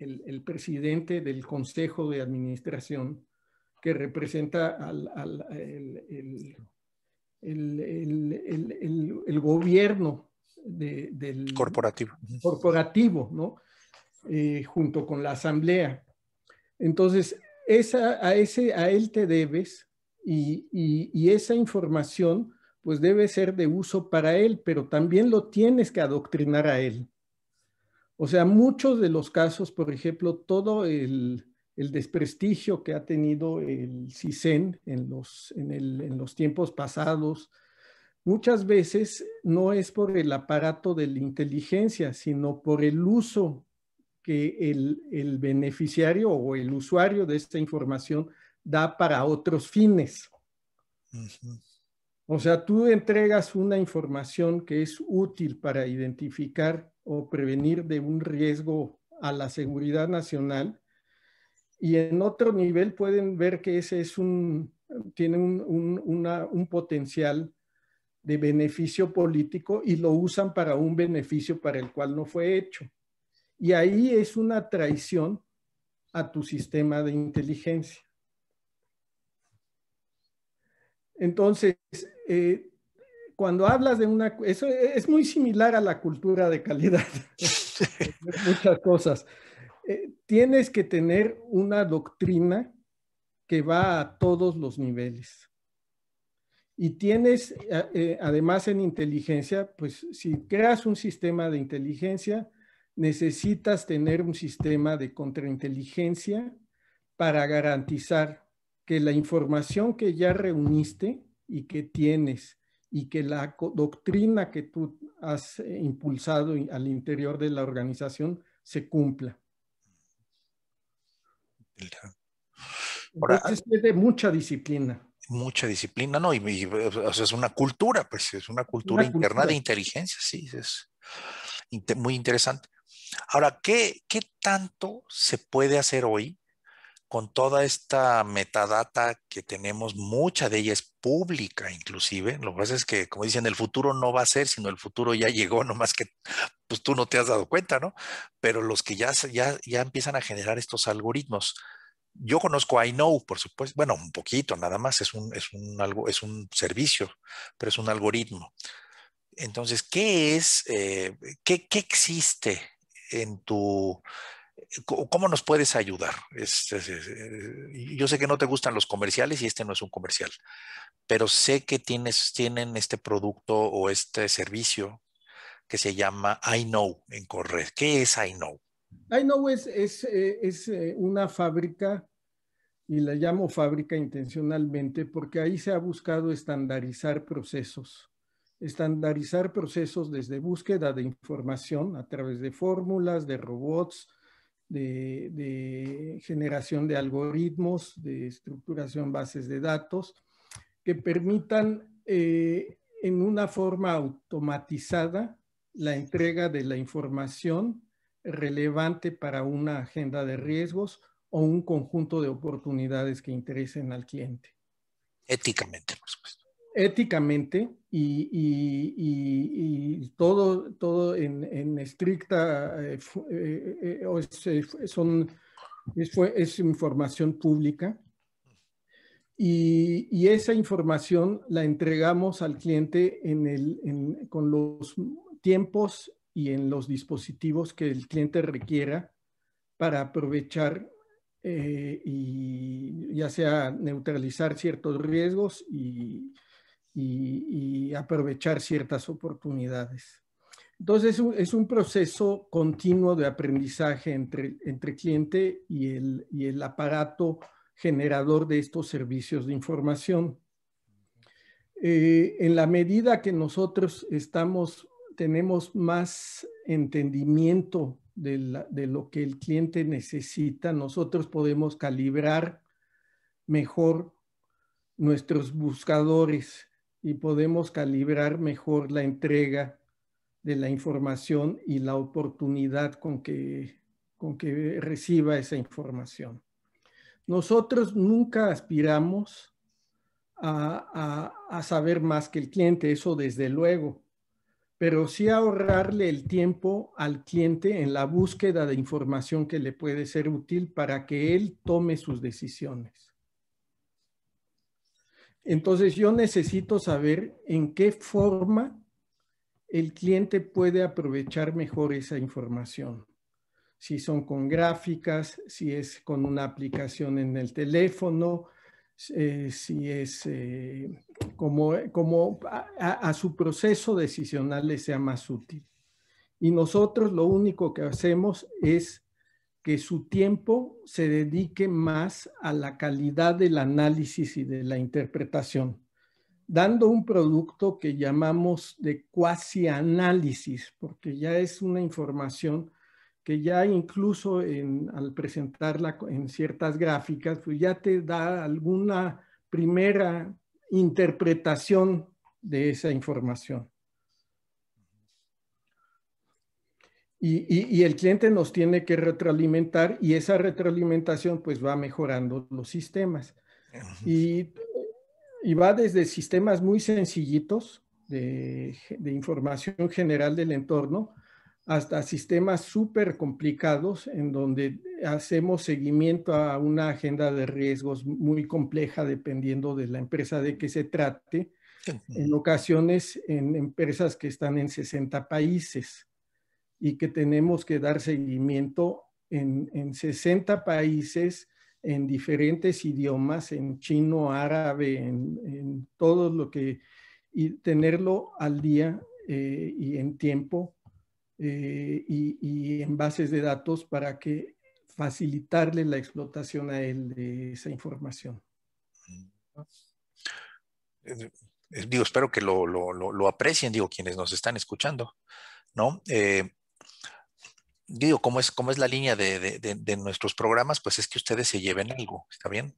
presidente del consejo de administración que representa al, el, gobierno del corporativo. corporativo, ¿no? Eh, junto con la asamblea. Entonces, esa, a, ese, a él te debes y, esa información pues debe ser de uso para él, pero también lo tienes que adoctrinar a él. O sea, muchos de los casos, por ejemplo, todo el, desprestigio que ha tenido el CISEN en los, en, en los, tiempos pasados, muchas veces no es por el aparato de la inteligencia, sino por el uso que el, beneficiario o el usuario de esta información da para otros fines. O sea, tú entregas una información que es útil para identificar o prevenir de un riesgo a la seguridad nacional y en otro nivel pueden ver que ese es un, tiene un potencial de beneficio político y lo usan para un beneficio para el cual no fue hecho. Y ahí es una traición a tu sistema de inteligencia. Entonces, eh, cuando hablas de una, eso es muy similar a la cultura de calidad, muchas cosas. Eh, tienes que tener una doctrina que va a todos los niveles. Y tienes, eh, además en inteligencia, pues si creas un sistema de inteligencia, necesitas tener un sistema de contrainteligencia para garantizar que la información que ya reuniste y que tienes y que la doctrina que tú has eh, impulsado al interior de la organización se cumpla. es de mucha disciplina. Mucha disciplina, no, y, es una cultura, pues es una cultura interna de inteligencia, sí, es muy interesante. Ahora, ¿qué, tanto se puede hacer hoy con toda esta metadata que tenemos, mucha de ella es pública inclusive. Lo que pasa es que, como dicen, el futuro no va a ser, sino el futuro ya llegó, nomás que pues tú no te has dado cuenta, ¿no? Pero los que ya, ya, empiezan a generar estos algoritmos. Yo conozco iKnow, por supuesto, bueno, un poquito nada más, es un, es un, algo, es un servicio, pero es un algoritmo. Entonces, ¿qué es, eh, qué, qué existe en tu eh, ¿Cómo nos puedes ayudar? Eh, yo sé que no te gustan los comerciales y este no es un comercial, pero sé que tienes, tienen este producto o este servicio que se llama I Know en Corred. ¿Qué es I Know? I Know es, es eh, una fábrica y la llamo fábrica intencionalmente porque ahí se ha buscado estandarizar procesos estandarizar procesos desde búsqueda de información a través de fórmulas, de robots, de, generación de algoritmos, de estructuración bases de datos, que permitan eh, en una forma automatizada la entrega de la información relevante para una agenda de riesgos o un conjunto de oportunidades que interesen al cliente. Éticamente, por supuesto éticamente y, todo, todo en, estricta, es, son, es, información pública. Y, esa información la entregamos al cliente en el, con los tiempos y en los dispositivos que el cliente requiera para aprovechar eh, y ya sea neutralizar ciertos riesgos y, y, aprovechar ciertas oportunidades. Entonces es un proceso continuo de aprendizaje entre, entre cliente y el, aparato generador de estos servicios de información. Eh, en la medida que nosotros estamos, tenemos más entendimiento de lo que el cliente necesita, nosotros podemos calibrar mejor nuestros buscadores y podemos calibrar mejor la entrega de la información y la oportunidad con que, con que reciba esa información. Nosotros nunca aspiramos a, a, saber más que el cliente, eso desde luego, pero sí ahorrarle el tiempo al cliente en la búsqueda de información que le puede ser útil para que él tome sus decisiones. Entonces yo necesito saber en qué forma el cliente puede aprovechar mejor esa información. Si son con gráficas, si es con una aplicación en el teléfono, eh, si es eh, como, como a, su proceso decisional le sea más útil. Y nosotros lo único que hacemos es que su tiempo se dedique más a la calidad del análisis y de la interpretación, dando un producto que llamamos de cuasi análisis, porque ya es una información que ya incluso al presentarla en ciertas gráficas, pues ya te da alguna primera interpretación de esa información. Y, el cliente nos tiene que retroalimentar y esa retroalimentación pues va mejorando los sistemas. Y, va desde sistemas muy sencillitos de, de, información general del entorno hasta sistemas súper complicados en donde hacemos seguimiento a una agenda de riesgos muy compleja dependiendo de la empresa de que se trate. En ocasiones en empresas que están en 60 países y que tenemos que dar seguimiento en, 60 países, en diferentes idiomas, en chino, árabe, en, en todo lo que, y tenerlo al día eh, y en tiempo eh, y, en bases de datos para que facilitarle la explotación a él de esa información. Eh, digo, espero que lo, aprecien, digo, quienes nos están escuchando, ¿no? digo, cómo es, cómo es la línea de, de, de, nuestros programas, pues es que ustedes se lleven algo, ¿está bien?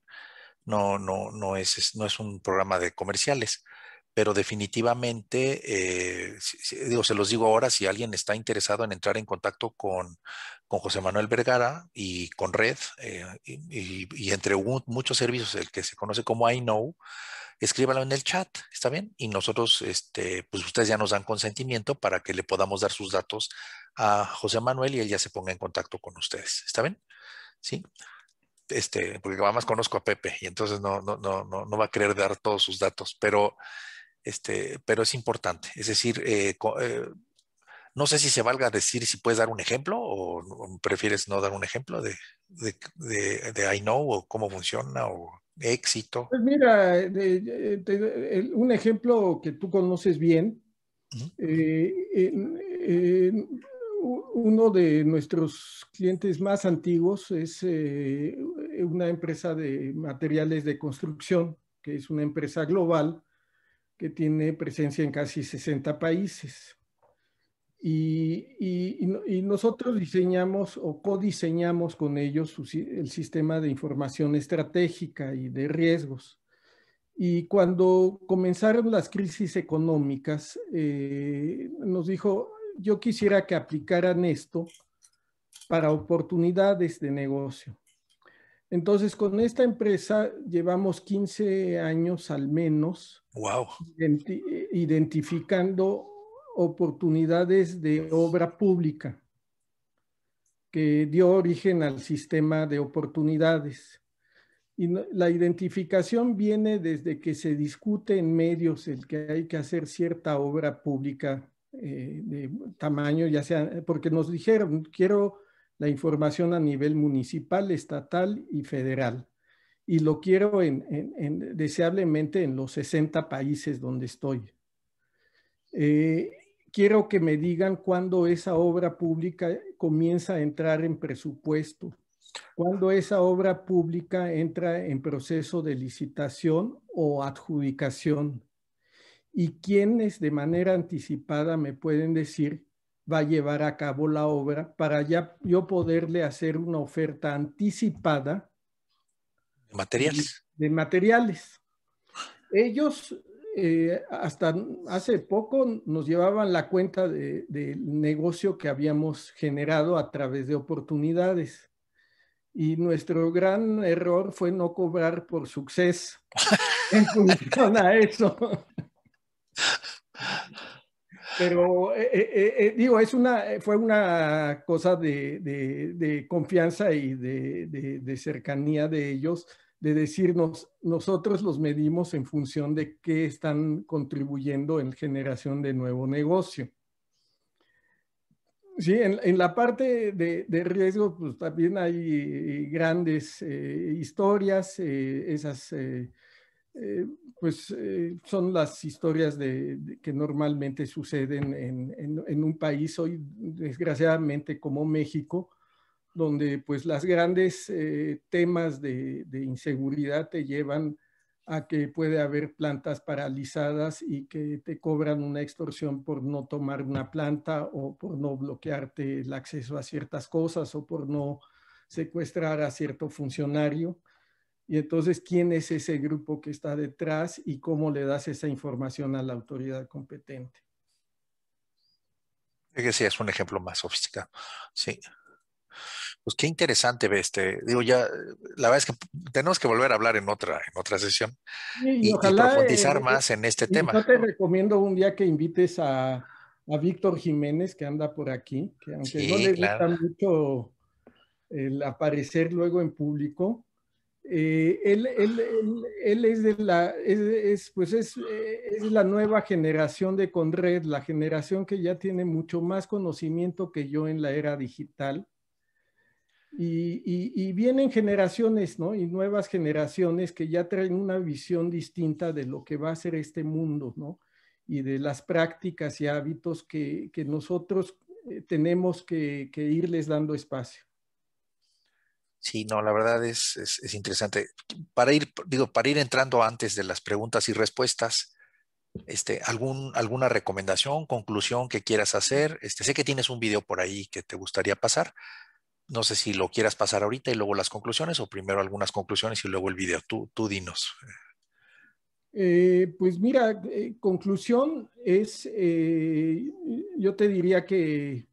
No, no, no es, no es un programa de comerciales, pero definitivamente, eh, digo, se los digo ahora, si alguien está interesado en entrar en contacto con, con José Manuel Vergara y con Red, eh, y, entre muchos servicios, el que se conoce como I Know, escríbalo en el chat, ¿está bien? Y nosotros, este, pues ustedes ya nos dan consentimiento para que le podamos dar sus datos a José Manuel y él ya se ponga en contacto con ustedes, ¿está bien? Sí. Este, porque además conozco a Pepe y entonces no, no, no, no va a querer dar todos sus datos, pero, este, pero es importante. Es decir, eh, eh, no sé si se valga decir si puedes dar un ejemplo o prefieres no dar un ejemplo de, de, de I know o cómo funciona o éxito? Pues mira, eh, eh, un ejemplo que tú conoces bien, eh, uno de nuestros clientes más antiguos es una empresa de materiales de construcción, que es una empresa global que tiene presencia en casi 60 países. Y, nosotros diseñamos o codiseñamos con ellos el sistema de información estratégica y de riesgos. Y cuando comenzaron las crisis económicas, eh, nos dijo, yo quisiera que aplicaran esto para oportunidades de negocio. Entonces, con esta empresa llevamos 15 años al menos wow. identificando oportunidades de obra pública, que dio origen al sistema de oportunidades. Y la identificación viene desde que se discute en medios el que hay que hacer cierta obra pública eh, de tamaño, ya sea, porque nos dijeron, quiero la información a nivel municipal, estatal y federal. Y lo quiero en, deseablemente en los 60 países donde estoy. Eh, quiero que me digan cuándo esa obra pública comienza a entrar en presupuesto, cuándo esa obra pública entra en proceso de licitación o adjudicación y quiénes de manera anticipada me pueden decir va a llevar a cabo la obra para ya yo poderle hacer una oferta anticipada de materiales. de materiales. Ellos eh, hasta hace poco nos llevaban la cuenta del de negocio que habíamos generado a través de oportunidades. Y nuestro gran error fue no cobrar por suceso en función a eso. Pero eh, eh, digo, es una, fue una cosa de confianza y de cercanía de ellos de decirnos, nosotros los medimos en función de qué están contribuyendo en generación de nuevo negocio. Sí, en, la parte de, riesgo, pues también hay eh, grandes eh, historias, eh, esas pues son las historias que normalmente suceden en un país hoy, desgraciadamente como México, donde pues las grandes eh, temas de, inseguridad te llevan a que puede haber plantas paralizadas y que te cobran una extorsión por no tomar una planta o por no bloquearte el acceso a ciertas cosas o por no secuestrar a cierto funcionario. Y entonces, ¿quién es ese grupo que está detrás y cómo le das esa información a la autoridad competente? Es que sí, es un ejemplo más sofisticado. Sí. Pues qué interesante, este, digo ya, la verdad es que tenemos que volver a hablar en otra, en otra sesión y, profundizar eh, eh, más en este tema. Yo te recomiendo un día que invites a, Víctor Jiménez, que anda por aquí, que aunque no le gusta mucho el aparecer luego en público, eh, él, es de la, pues es, es, la nueva generación de Conred, la generación que ya tiene mucho más conocimiento que yo en la era digital y, vienen generaciones, ¿no? Y nuevas generaciones que ya traen una visión distinta de lo que va a ser este mundo, ¿no? Y de las prácticas y hábitos que, nosotros eh, tenemos que, irles dando espacio. Sí, no, la verdad es, interesante. Para ir, digo, para ir entrando antes de las preguntas y respuestas, este, algún, alguna recomendación, conclusión que quieras hacer. Este, sé que tienes un video por ahí que te gustaría pasar, no sé si lo quieras pasar ahorita y luego las conclusiones o primero algunas conclusiones y luego el video. Tú, tú dinos. Eh, pues mira, eh, conclusión es, eh, yo te diría que,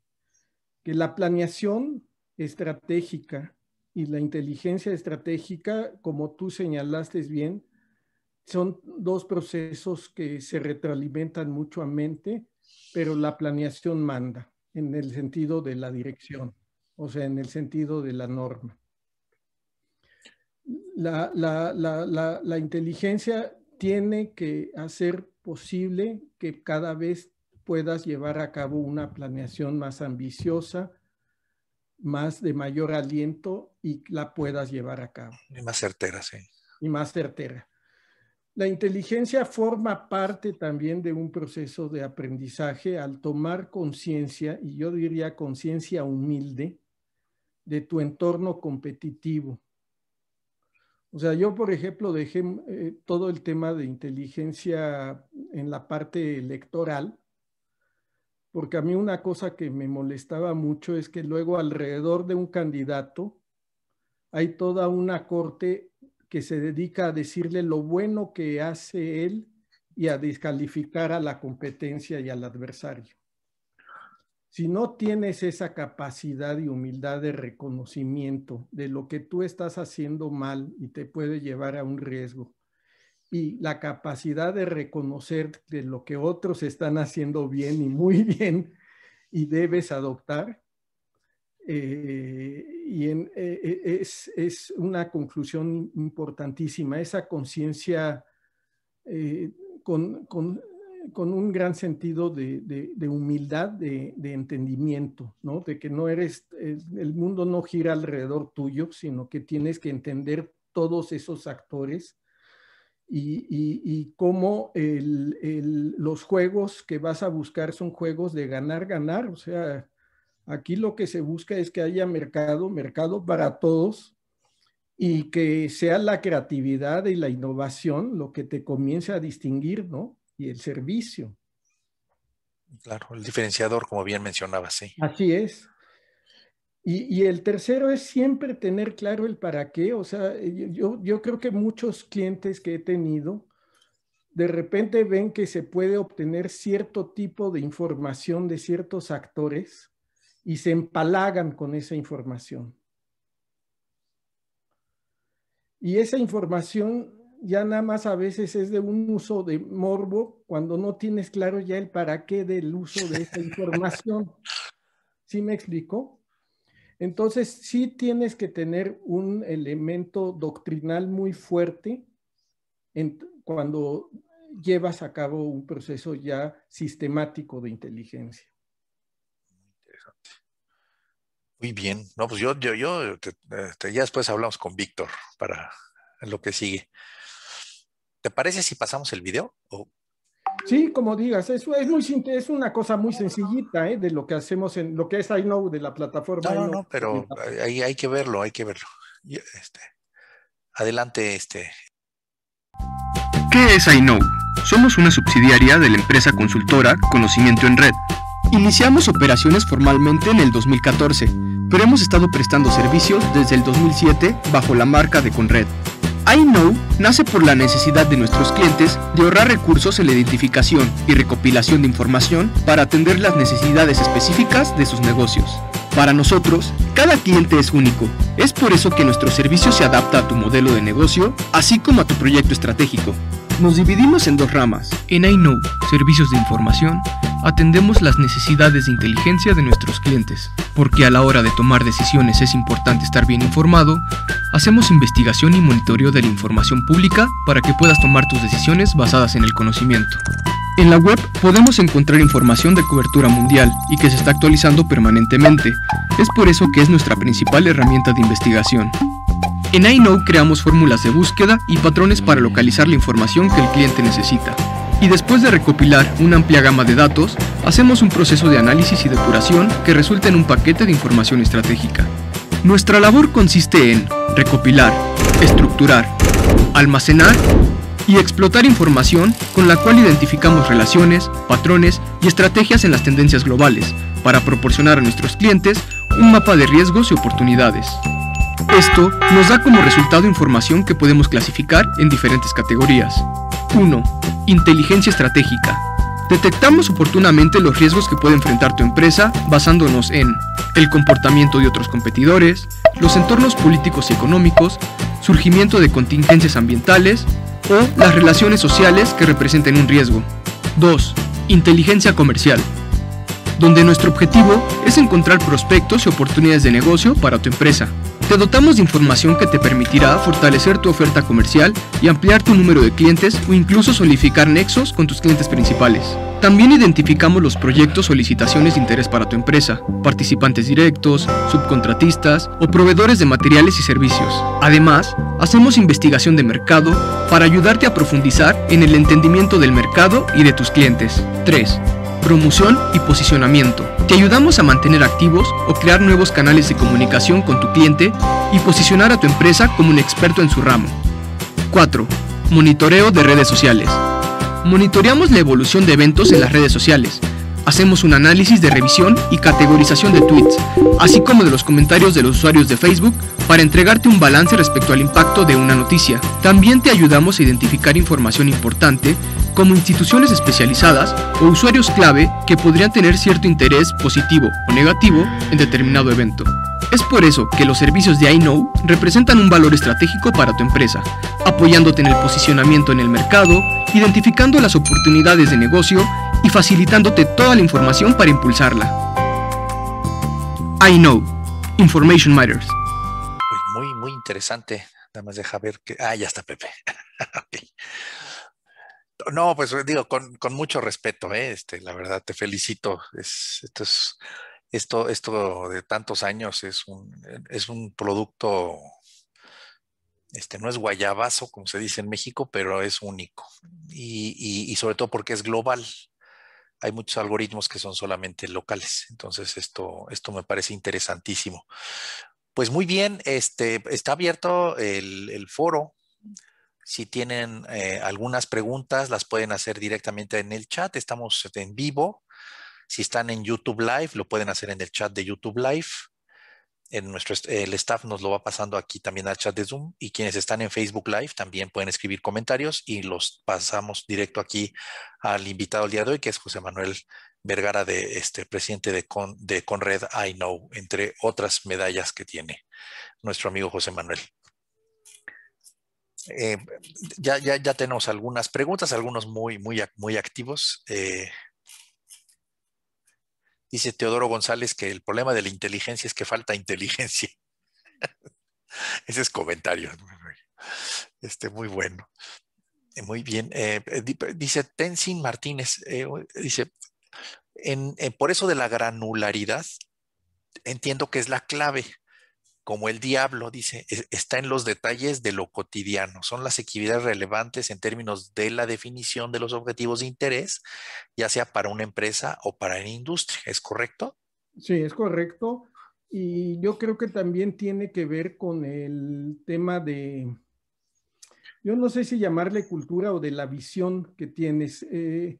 que, la planeación estratégica y la inteligencia estratégica, como tú señalaste bien, son dos procesos que se retroalimentan mutuamente, pero la planeación manda en el sentido de la dirección o sea, en el sentido de la norma. La, inteligencia tiene que hacer posible que cada vez puedas llevar a cabo una planeación más ambiciosa, más de mayor aliento y la puedas llevar a cabo. Y más certera, sí. Y más certera. La inteligencia forma parte también de un proceso de aprendizaje al tomar conciencia, y yo diría conciencia humilde, de tu entorno competitivo. O sea, yo, por ejemplo, dejé eh, todo el tema de inteligencia en la parte electoral, porque a mí una cosa que me molestaba mucho es que luego alrededor de un candidato hay toda una corte que se dedica a decirle lo bueno que hace él y a descalificar a la competencia y al adversario si no tienes esa capacidad y humildad de reconocimiento de lo que tú estás haciendo mal y te puede llevar a un riesgo, y la capacidad de reconocer de lo que otros están haciendo bien y muy bien y debes adoptar, eh, y eh, eh, es, una conclusión importantísima, esa conciencia con, con con un gran sentido de, humildad, de, entendimiento, ¿no? De que no eres, el mundo no gira alrededor tuyo, sino que tienes que entender todos esos actores y, y, cómo los juegos que vas a buscar son juegos de ganar, ganar. O sea, aquí lo que se busca es que haya mercado, mercado para todos, y que sea la creatividad y la innovación lo que te comience a distinguir, ¿no? y el servicio. Claro, el diferenciador, como bien mencionaba, sí. Así es. Y, el tercero es siempre tener claro el para qué. O sea, yo, yo creo que muchos clientes que he tenido, de repente ven que se puede obtener cierto tipo de información de ciertos actores y se empalagan con esa información. Y esa información ya nada más a veces es de un uso de morbo cuando no tienes claro ya el para qué del uso de esa información. ¿Sí me explico? Entonces, sí tienes que tener un elemento doctrinal muy fuerte cuando llevas a cabo un proceso ya sistemático de inteligencia. Interesante. Muy bien. No, pues yo, este, ya después hablamos con Víctor para lo que sigue. ¿Te parece si pasamos el video? Sí, como digas, es, es, muy, es una cosa muy sencillita ¿eh? de lo que hacemos en lo que es iKnow de la plataforma. No, no, pero ahí hay que verlo, hay que verlo. Este, adelante, este. ¿Qué es iKnow? Somos una subsidiaria de la empresa consultora Conocimiento en Red. Iniciamos operaciones formalmente en el 2014, pero hemos estado prestando servicios desde el 2007 bajo la marca de Conred iKnow nace por la necesidad de nuestros clientes de ahorrar recursos en la identificación y recopilación de información para atender las necesidades específicas de sus negocios. Para nosotros, cada cliente es único. Es por eso que nuestro servicio se adapta a tu modelo de negocio, así como a tu proyecto estratégico. Nos dividimos en dos ramas. En iKnow, Servicios de Información, atendemos las necesidades de inteligencia de nuestros clientes, porque a la hora de tomar decisiones es importante estar bien informado, hacemos investigación y monitoreo de la información pública para que puedas tomar tus decisiones basadas en el conocimiento. En la web podemos encontrar información de cobertura mundial y que se está actualizando permanentemente. Es por eso que es nuestra principal herramienta de investigación. En iKnow creamos fórmulas de búsqueda y patrones para localizar la información que el cliente necesita. Y después de recopilar una amplia gama de datos, hacemos un proceso de análisis y depuración que resulta en un paquete de información estratégica. Nuestra labor consiste en recopilar, estructurar, almacenar y explotar información con la cual identificamos relaciones, patrones y estrategias en las tendencias globales para proporcionar a nuestros clientes un mapa de riesgos y oportunidades. Esto nos da como resultado información que podemos clasificar en diferentes categorías. 1. Inteligencia estratégica. Detectamos oportunamente los riesgos que puede enfrentar tu empresa basándonos en el comportamiento de otros competidores, los entornos políticos y económicos, surgimiento de contingencias ambientales o las relaciones sociales que representen un riesgo. 2. Inteligencia comercial, donde nuestro objetivo es encontrar prospectos y oportunidades de negocio para tu empresa. Te dotamos de información que te permitirá fortalecer tu oferta comercial y ampliar tu número de clientes o incluso solidificar nexos con tus clientes principales. También identificamos los proyectos o licitaciones de interés para tu empresa, participantes directos, subcontratistas o proveedores de materiales y servicios. Además, hacemos investigación de mercado para ayudarte a profundizar en el entendimiento del mercado y de tus clientes. 3 promoción y posicionamiento. Te ayudamos a mantener activos o crear nuevos canales de comunicación con tu cliente y posicionar a tu empresa como un experto en su ramo. 4. Monitoreo de redes sociales. Monitoreamos la evolución de eventos en las redes sociales. Hacemos un análisis de revisión y categorización de tweets, así como de los comentarios de los usuarios de Facebook para entregarte un balance respecto al impacto de una noticia. También te ayudamos a identificar información importante como instituciones especializadas o usuarios clave que podrían tener cierto interés positivo o negativo en determinado evento. Es por eso que los servicios de iKnow representan un valor estratégico para tu empresa, apoyándote en el posicionamiento en el mercado, identificando las oportunidades de negocio y facilitándote toda la información para impulsarla. iKnow. Information Matters. Pues muy, muy interesante. Nada más deja ver que... Ah, ya está Pepe. No, pues eh, digo, con, mucho respeto, eh, este, la verdad, te felicito. esto, es, esto, esto de tantos años es un, eh, es un producto, este, no es guayabazo, como se dice en México, pero es único. Y, sobre todo porque es global. Hay muchos algoritmos que son solamente locales. Entonces, esto, esto me parece interesantísimo. Pues muy bien, este, está abierto el, el foro si tienen eh, algunas preguntas, las pueden hacer directamente en el chat. Estamos en vivo. Si están en YouTube Live, lo pueden hacer en el chat de YouTube Live. En nuestro, el staff nos lo va pasando aquí también al chat de Zoom. Y quienes están en Facebook Live también pueden escribir comentarios y los pasamos directo aquí al invitado del día de hoy, que es José Manuel Vergara, de, este, presidente de, Con, de Conred I Know, entre otras medallas que tiene nuestro amigo José Manuel. Eh, ya, tenemos algunas preguntas, algunos muy, muy, muy activos. Eh. dice Teodoro González que el problema de la inteligencia es que falta inteligencia. Ese es comentario. Este, muy bueno. Eh, muy bien. dice Tenzin Martínez, dice, por eso de la granularidad, entiendo que es la clave como el diablo, dice, está en los detalles de lo cotidiano. Son las actividades relevantes en términos de la definición de los objetivos de interés, ya sea para una empresa o para la industria. ¿Es correcto? Sí, es correcto. Y yo creo que también tiene que ver con el tema de, yo no sé si llamarle cultura o de la visión que tienes. Eh,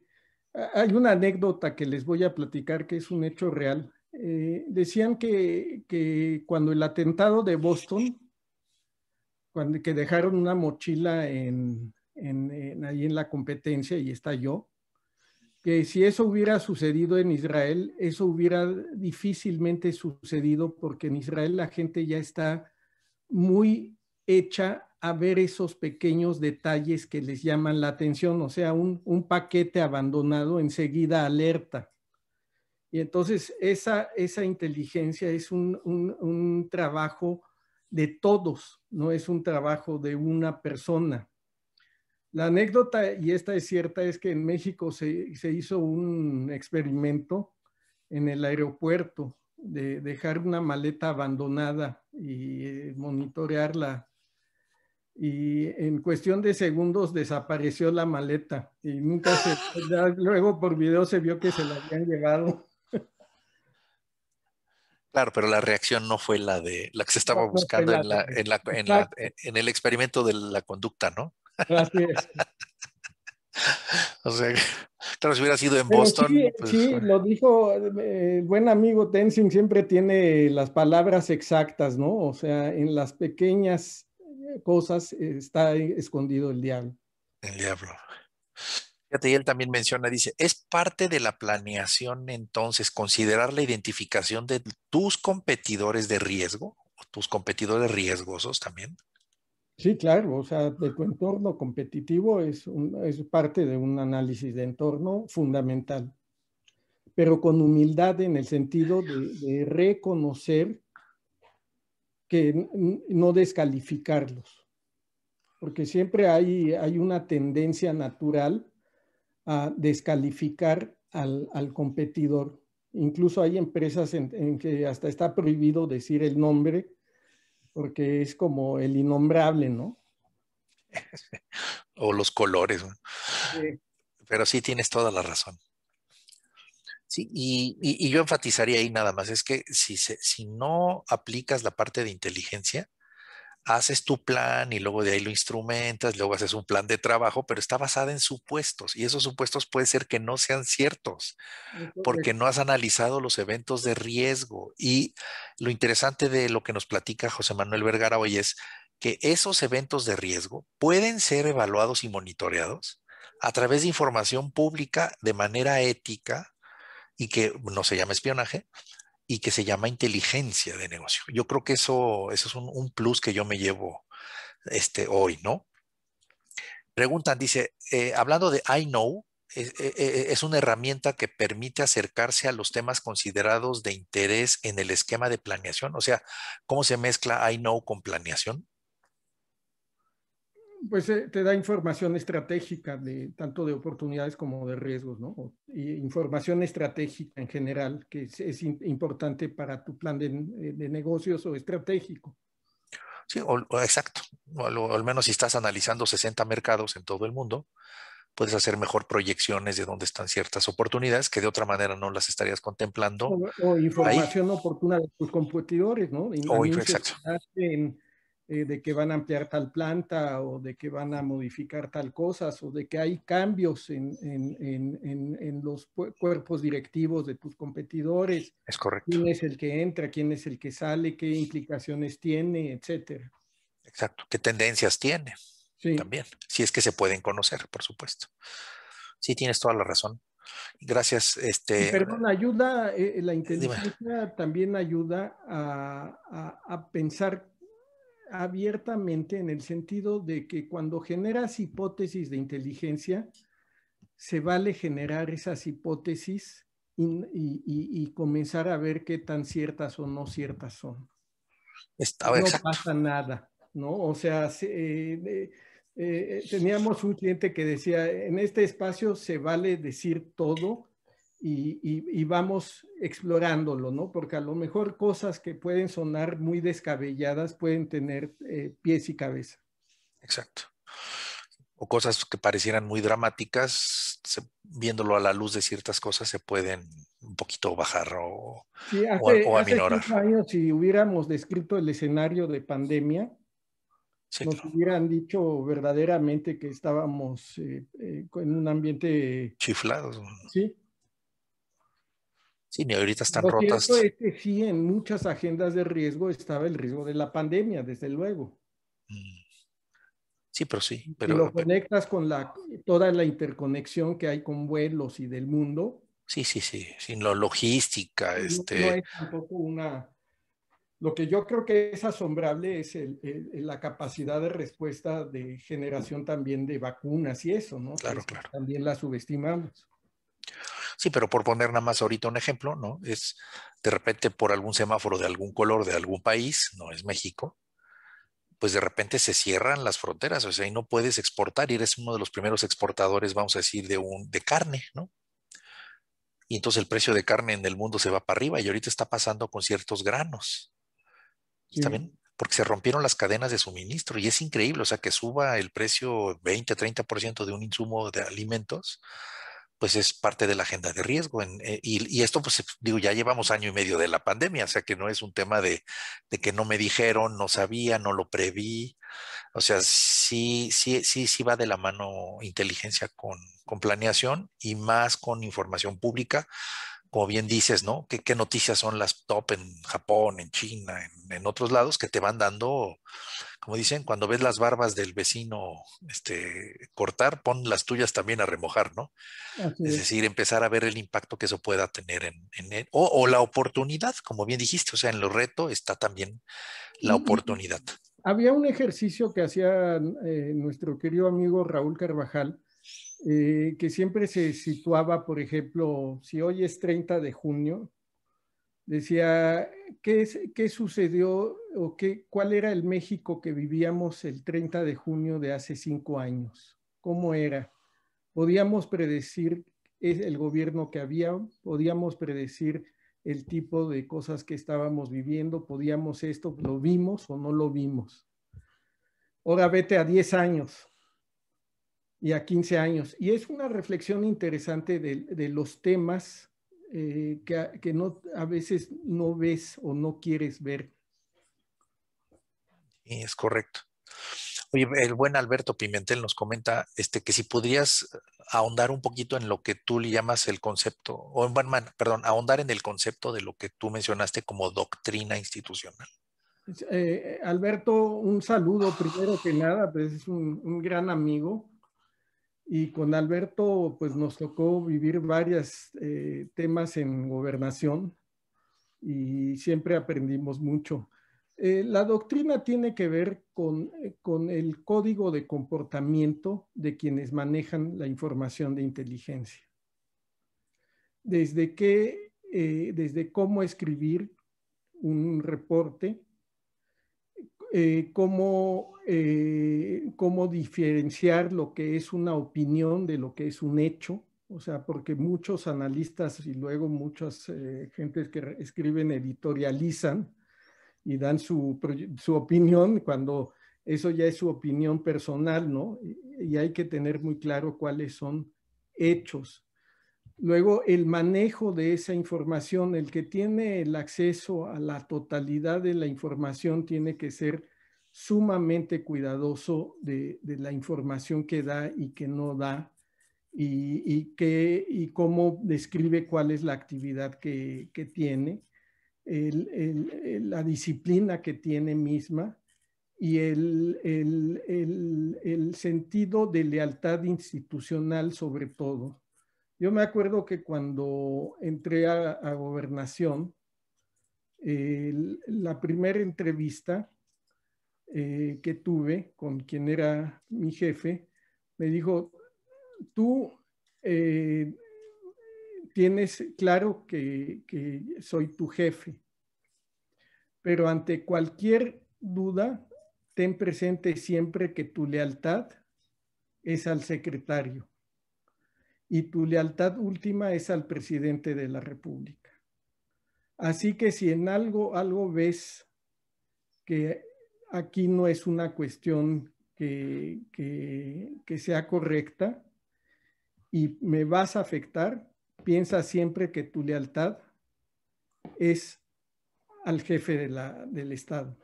hay una anécdota que les voy a platicar que es un hecho real. Eh, decían que, cuando el atentado de Boston, cuando, que dejaron una mochila en, ahí en la competencia y yo, que si eso hubiera sucedido en Israel, eso hubiera difícilmente sucedido porque en Israel la gente ya está muy hecha a ver esos pequeños detalles que les llaman la atención, o sea, un paquete abandonado enseguida alerta. Y entonces esa, esa inteligencia es un, trabajo de todos, no es un trabajo de una persona. La anécdota, y esta es cierta, es que en México se, hizo un experimento en el aeropuerto de dejar una maleta abandonada y eh, monitorearla. Y en cuestión de segundos desapareció la maleta y nunca se... luego por video se vio que se la habían llevado. Claro, pero la reacción no fue la de la que se estaba buscando en, la, en, el experimento de la conducta, ¿no? Así es. o sea, tal si hubiera sido en Boston. Sí, pues, lo dijo el eh, buen amigo Tenzin, siempre tiene las palabras exactas, ¿no? O sea, en las pequeñas eh, cosas eh, está escondido el diablo. El diablo. Fíjate, y él también menciona, dice, es parte de la planeación entonces considerar la identificación de tus competidores de riesgo, tus competidores riesgosos también. Sí, claro, o sea, de tu entorno competitivo es, es parte de un análisis de entorno fundamental, pero con humildad en el sentido de, reconocer que no descalificarlos, porque siempre hay, hay una tendencia natural a descalificar al, al competidor. Incluso hay empresas en, que hasta está prohibido decir el nombre porque es como el innombrable, ¿no? o los colores. Pero sí tienes toda la razón. Sí, y, y, yo enfatizaría ahí nada más, es que si, si no aplicas la parte de inteligencia, haces tu plan y luego de ahí lo instrumentas, luego haces un plan de trabajo, pero está basada en supuestos y esos supuestos puede ser que no sean ciertos porque no has analizado los eventos de riesgo. Y lo interesante de lo que nos platica José Manuel Vergara hoy es que esos eventos de riesgo pueden ser evaluados y monitoreados a través de información pública de manera ética y que no se llama espionaje, y que se llama inteligencia de negocio. Yo creo que eso, eso es un, plus que yo me llevo este, hoy, ¿no? Preguntan, dice, eh, hablando de I Know, es, eh, eh, es una herramienta que permite acercarse a los temas considerados de interés en el esquema de planeación, o sea, ¿cómo se mezcla I Know con planeación? pues eh, te da información estratégica de tanto de oportunidades como de riesgos, ¿no? información estratégica en general que es, importante para tu plan eh, de, negocios o estratégico. Sí, o, exacto. al menos si estás analizando 60 mercados en todo el mundo, puedes hacer mejor proyecciones de dónde están ciertas oportunidades que de otra manera no las estarías contemplando. O, información oportuna de tus competidores, ¿no? o, exacto. Eh, de que van a ampliar tal planta o de que van a modificar tal cosas o de que hay cambios en, en, en, en los cuerpos directivos de tus competidores. Es correcto. ¿Quién es el que entra? ¿Quién es el que sale? ¿Qué implicaciones tiene? Etcétera. Exacto. ¿Qué tendencias tiene? Sí. También. Si es que se pueden conocer, por supuesto. Sí, tienes toda la razón. Gracias. Este, Perdón, ayuda, eh, la inteligencia también ayuda a, a, a pensar abiertamente en el sentido de que cuando generas hipótesis de inteligencia, se vale generar esas hipótesis y, comenzar a ver qué tan ciertas o no ciertas son. no pasa nada, ¿no? O sea, eh, eh, eh, teníamos un cliente que decía, en este espacio se vale decir todo y, vamos explorándolo, ¿no? Porque a lo mejor cosas que pueden sonar muy descabelladas pueden tener eh, pies y cabeza. Exacto. O cosas que parecieran muy dramáticas, viéndolo a la luz de ciertas cosas, se pueden un poquito bajar o, o, aminorar. si hubiéramos descrito el escenario de pandemia, nos hubieran dicho verdaderamente que estábamos eh, eh, en un ambiente... Chiflados. Sí, Sí, ni ahorita están Lo rotas. Es que sí, en muchas agendas de riesgo estaba el riesgo de la pandemia, desde luego. Mm. Sí, pero sí. Pero, si lo conectas con la, toda la interconexión que hay con vuelos y del mundo. Sí, sí, sí. Sin la logística. este... no una. Lo que yo creo que es asombrable es la capacidad de respuesta de generación también de vacunas y eso, ¿no? Claro, claro. También la subestimamos. Sí, pero por poner nada más ahorita un ejemplo, ¿no? Es de repente por algún semáforo de algún color de algún país, no es México, pues de repente se cierran las fronteras, o sea, y no puedes exportar, y eres uno de los primeros exportadores, vamos a decir, de, un, de carne, ¿no? Y entonces el precio de carne en el mundo se va para arriba y ahorita está pasando con ciertos granos. ¿Está bien? Porque se rompieron las cadenas de suministro y es increíble, o sea, que suba el precio 20, 30% de un insumo de alimentos, pues es parte de la agenda de riesgo. Eh, y, esto, pues digo, ya llevamos año y medio de la pandemia, o sea que no es un tema de, de que no me dijeron, no sabía, no lo preví. O sea, sí, sí, sí, sí va de la mano inteligencia con, con planeación y más con información pública como bien dices, ¿no? ¿Qué, noticias son las top en Japón, en China, en, otros lados que te van dando, como dicen, cuando ves las barbas del vecino este, cortar, pon las tuyas también a remojar, ¿no? es. decir, empezar a ver el impacto que eso pueda tener en, él. E, o, la oportunidad, como bien dijiste, o sea, en lo reto está también la oportunidad. Había un ejercicio que hacía eh, nuestro querido amigo Raúl Carvajal, eh, que siempre se situaba, por ejemplo, si hoy es 30 de junio, decía, ¿qué, sucedió o qué, cuál era el México que vivíamos el 30 de junio de hace cinco años? ¿Cómo era? Podíamos predecir el gobierno que había, podíamos predecir el tipo de cosas que estábamos viviendo, podíamos esto, lo vimos o no lo vimos. Ahora vete a 10 años y a 15 años. Y es una reflexión interesante de, los temas eh, que, no, a veces no ves o no quieres ver. es correcto. Oye, el buen Alberto Pimentel nos comenta este, que si podrías ahondar un poquito en lo que tú le llamas el concepto, o en, perdón, ahondar en el concepto de lo que tú mencionaste como doctrina institucional. Eh, Alberto, un saludo primero que nada, pues es un gran amigo y con Alberto, pues nos tocó vivir varios eh, temas en gobernación y siempre aprendimos mucho. Eh, la doctrina tiene que ver con, eh, con el código de comportamiento de quienes manejan la información de inteligencia. Desde qué, desde cómo escribir un reporte, eh, eh, cómo, diferenciar lo que es una opinión de lo que es un hecho, o sea, porque muchos analistas y luego muchas eh, gentes que escriben editorializan y dan su, su, opinión cuando eso ya es su opinión personal, ¿no? Y hay que tener muy claro cuáles son hechos Luego, el manejo de esa información, el que tiene el acceso a la totalidad de la información tiene que ser sumamente cuidadoso de, la información que da y que no da y, cómo describe cuál es la actividad que, tiene, la disciplina que tiene misma y el, sentido de lealtad institucional sobre todo. Yo me acuerdo que cuando entré a, gobernación, la primera entrevista eh, que tuve con quien era mi jefe, me dijo, tú eh, tienes claro que soy tu jefe, pero ante cualquier duda, ten presente siempre que tu lealtad es al secretario y tu lealtad última es al presidente de la República. Así que si en algo, algo ves que aquí no es una cuestión que, sea correcta y me vas a afectar, piensa siempre que tu lealtad es al jefe de la, del Estado.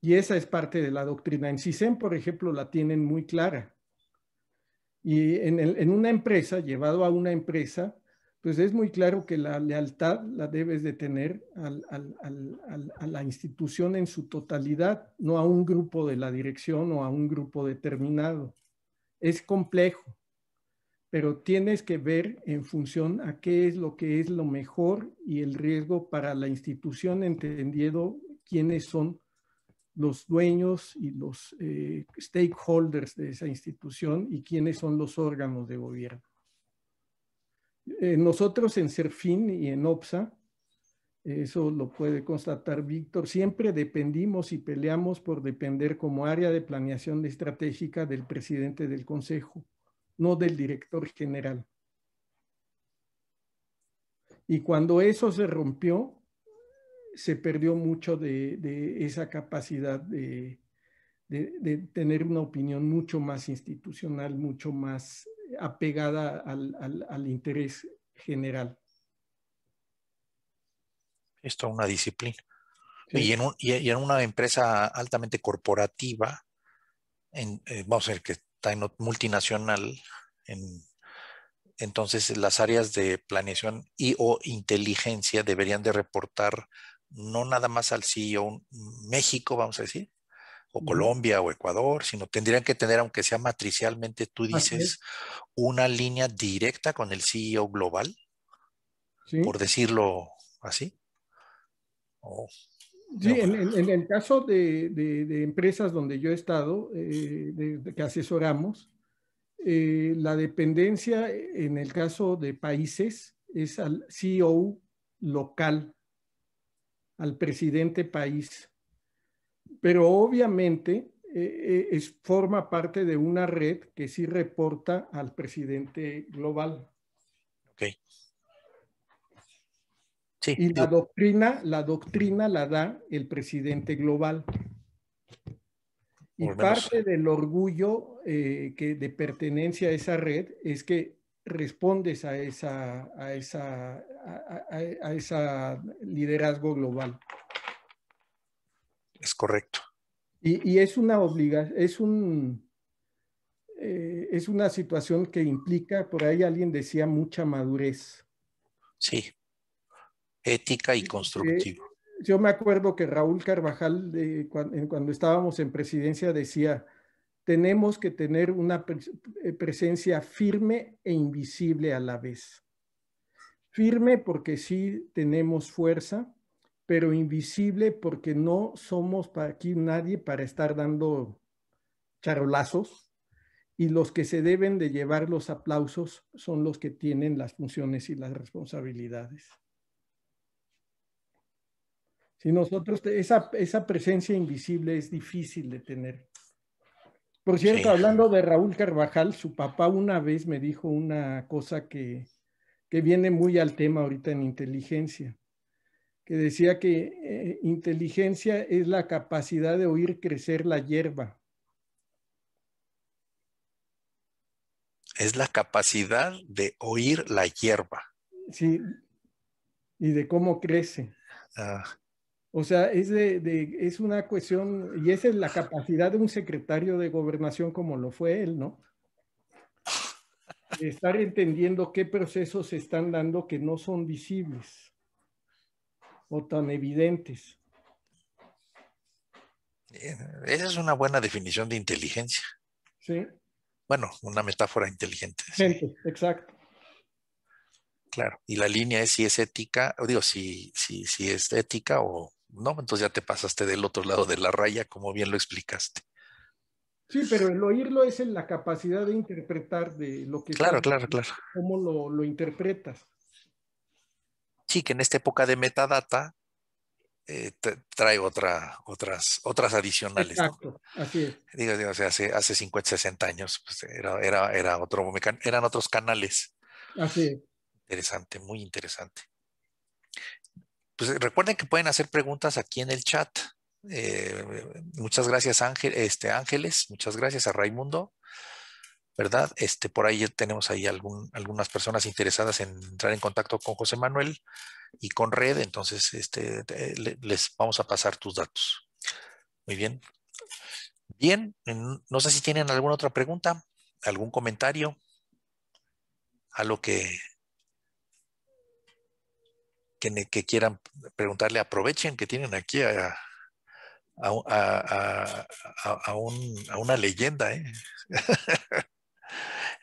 Y esa es parte de la doctrina. En CISEN, por ejemplo, la tienen muy clara. Y en, una empresa, llevado a una empresa, pues es muy claro que la lealtad la debes de tener a la institución en su totalidad, no a un grupo de la dirección o a un grupo determinado. Es complejo, pero tienes que ver en función a qué es lo que es lo mejor y el riesgo para la institución, entendiendo quiénes son los dueños y los eh, stakeholders de esa institución y quiénes son los órganos de gobierno. Eh, nosotros en CERFIN y en OPSA, eso lo puede constatar Víctor, siempre dependimos y peleamos por depender como área de planeación estratégica del presidente del consejo, no del director general. Y cuando eso se rompió, se perdió mucho de, esa capacidad de, tener una opinión mucho más institucional, mucho más apegada al, interés general. Esto es una disciplina. Y, en una empresa altamente corporativa, eh, vamos a ver que está en multinacional, entonces las áreas de planeación y o inteligencia deberían de reportar no nada más al CEO mm, México, vamos a decir, o Colombia o Ecuador, sino tendrían que tener, aunque sea matricialmente, tú dices, una línea directa con el CEO global, por decirlo así. sí, en, el caso de, empresas donde yo he estado, eh, que asesoramos, eh, la dependencia en el caso de países es al CEO local al presidente país. Pero obviamente eh, eh, es, forma parte de una red que sí reporta al presidente global. Okay. Sí. Y la doctrina, la doctrina la da el presidente global. Y parte del orgullo eh, que de pertenencia a esa red es que respondes a esa, a esa, a, esa liderazgo global. Es correcto. Y, es una obligación, es un, eh, es una situación que implica, por ahí alguien decía, mucha madurez. Sí, ética y constructiva. yo me acuerdo que Raúl Carvajal, cuando, estábamos en presidencia, decía, tenemos que tener una eh, presencia firme e invisible a la vez. Firme porque sí tenemos fuerza, pero invisible porque no somos para aquí nadie para estar dando charolazos y los que se deben de llevar los aplausos son los que tienen las funciones y las responsabilidades. Si nosotros, esa, esa presencia invisible es difícil de tener. Por cierto, hablando de Raúl Carvajal, su papá una vez me dijo una cosa que, viene muy al tema ahorita en inteligencia, que decía que eh, inteligencia es la capacidad de oír crecer la hierba. Es la capacidad de oír la hierba. Sí, y de cómo crece. Ah. O sea, es, es una cuestión, y esa es la capacidad de un secretario de gobernación como lo fue él, ¿no? estar entendiendo qué procesos se están dando que no son visibles o tan evidentes. Eh, esa es una buena definición de inteligencia. Sí. Bueno, una metáfora inteligente. Exacto. Claro, y la línea es si es ética, o digo, si, si es ética o, ¿no? Entonces ya te pasaste del otro lado de la raya, como bien lo explicaste. Sí, pero el oírlo es en la capacidad de interpretar de lo que... Claro, claro, claro. ¿Cómo lo, interpretas? Sí, que en esta época de metadata, eh, trae otra, otras, otras adicionales. Exacto, así Digo, hace, hace 50, 60 años pues, era, era, otro, eran otros canales. Así es. Interesante, muy interesante pues eh, recuerden que pueden hacer preguntas aquí en el chat. Eh, muchas gracias Ángel, este, Ángeles, muchas gracias a Raimundo, ¿verdad? Este, por ahí tenemos ahí algunas personas interesadas en entrar en contacto con José Manuel y con Red, entonces este, les vamos a pasar tus datos. Muy bien. Bien, no sé si tienen alguna otra pregunta, algún comentario a lo que que, quieran preguntarle, aprovechen que tienen aquí a, una leyenda. ¿eh?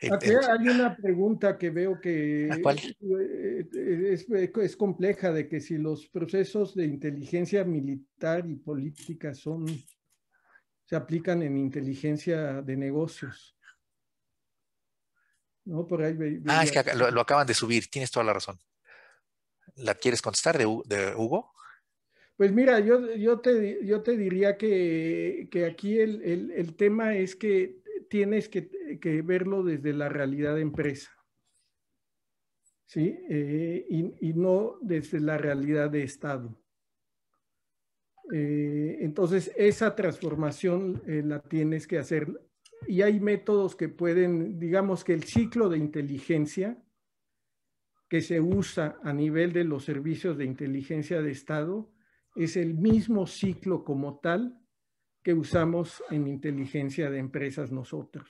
Este, hay una pregunta que veo que eh, es, compleja de que si los procesos de inteligencia militar y política son se aplican en inteligencia de negocios. ¿No? Por ahí ah, es que lo acaban de subir, tienes toda la razón la quieres contestar de, Hugo? Pues mira, yo, yo, te, yo te diría que, que aquí el, el, el, tema es que tienes que, que, verlo desde la realidad de empresa. ¿Sí? Eh, y, y, no desde la realidad de Estado. Eh, entonces, esa transformación eh, la tienes que hacer. Y hay métodos que pueden, digamos que el ciclo de inteligencia, que se usa a nivel de los servicios de inteligencia de Estado es el mismo ciclo como tal que usamos en inteligencia de empresas nosotros.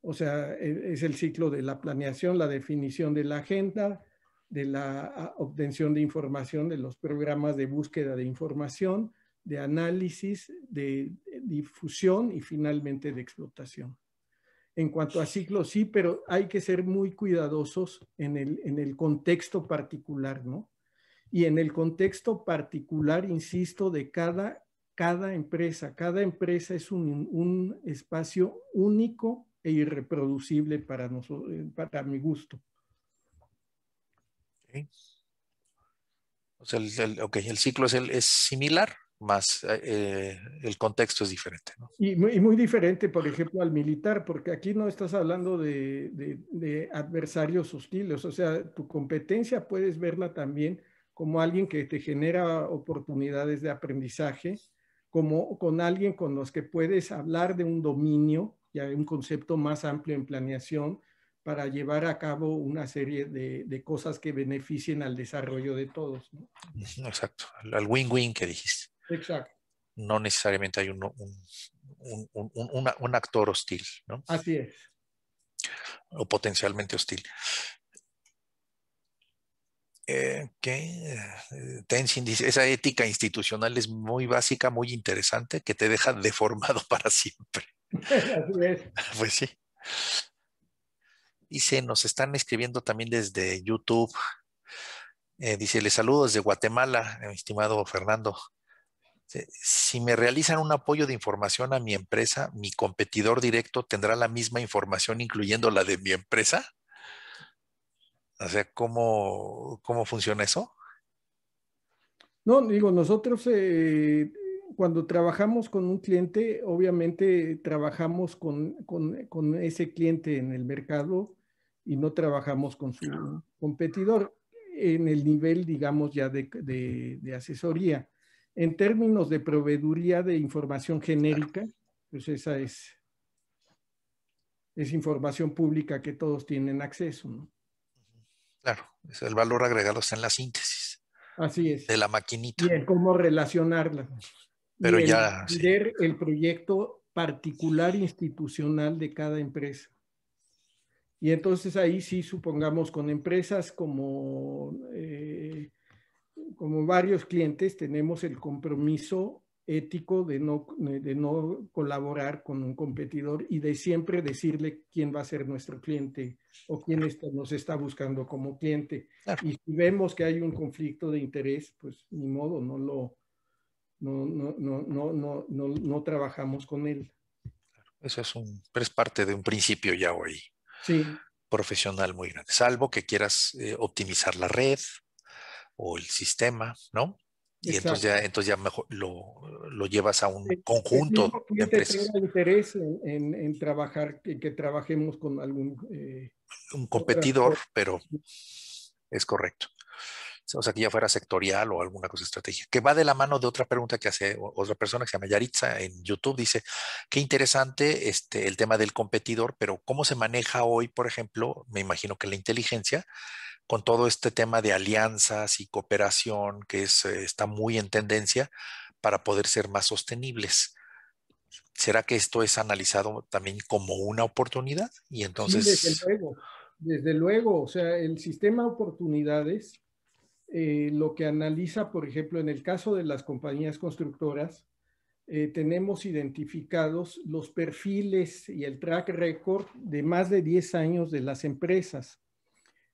O sea, e, es el ciclo de la planeación, la definición de la agenda, de la obtención de información, de los programas de búsqueda de información, de análisis, de difusión y finalmente de explotación en cuanto a ciclos, sí, pero hay que ser muy cuidadosos en el, contexto particular, ¿no? Y en el contexto particular, insisto, de cada, cada empresa. Cada empresa es un, espacio único e irreproducible para, nosotros, eh, para mi gusto. Okay. el, el ciclo es, el, es similar, más eh, eh, el contexto es diferente. Y, muy, muy, diferente, por ejemplo, al militar, porque aquí no estás hablando de, adversarios hostiles, o sea, tu competencia puedes verla también como alguien que te genera oportunidades de aprendizaje, como con alguien con los que puedes hablar de un dominio, ya un concepto más amplio en planeación, para llevar a cabo una serie de, cosas que beneficien al desarrollo de todos. Exacto, al win-win que dijiste. Exacto. No necesariamente hay un, actor hostil, ¿no? Así es. O potencialmente hostil. Eh, que eh, Tenzin dice, esa ética institucional es muy básica, muy interesante, que te deja deformado para siempre. Así es. Pues sí. Dice, nos están escribiendo también desde YouTube. Eh, dice, les saludo desde Guatemala, mi estimado Fernando. Si me realizan un apoyo de información a mi empresa, mi competidor directo tendrá la misma información, incluyendo la de mi empresa. O sea, ¿cómo, funciona eso? No, digo, nosotros eh, cuando trabajamos con un cliente, obviamente trabajamos con, ese cliente en el mercado y no trabajamos con su competidor en el nivel, digamos, ya de asesoría. En términos de proveeduría de información genérica, pues esa es, es información pública que todos tienen acceso. ¿no? Claro, es el valor agregado está en la síntesis. Así es. De la maquinita. Y en cómo relacionarla. Pero ya. ver el proyecto particular institucional de cada empresa. Y entonces ahí sí, supongamos, con empresas como eh, como varios clientes, tenemos el compromiso ético de no, de no colaborar con un competidor y de siempre decirle quién va a ser nuestro cliente o quién nos está buscando como cliente. Y si vemos que hay un conflicto de interés, pues ni modo, no lo no, no, no, no, no, trabajamos con él. Eso es, un, parte de un principio ya hoy sí. profesional muy grande, salvo que quieras eh, optimizar la red, o el sistema, ¿no? Y entonces ya, entonces ya mejor lo, lo llevas a un conjunto de empresas. interés en, trabajar, que, trabajemos con algún... Eh, un competidor, pero es correcto o sea, que ya fuera sectorial o alguna cosa estrategia, que va de la mano de otra pregunta que hace otra persona que se llama Yaritza en YouTube, dice, qué interesante este, el tema del competidor, pero cómo se maneja hoy, por ejemplo, me imagino que la inteligencia, con todo este tema de alianzas y cooperación que es, eh, está muy en tendencia para poder ser más sostenibles. ¿Será que esto es analizado también como una oportunidad? Y entonces... desde luego, desde luego, o sea, el sistema de oportunidades eh, lo que analiza, por ejemplo, en el caso de las compañías constructoras, eh, tenemos identificados los perfiles y el track record de más de 10 años de las empresas.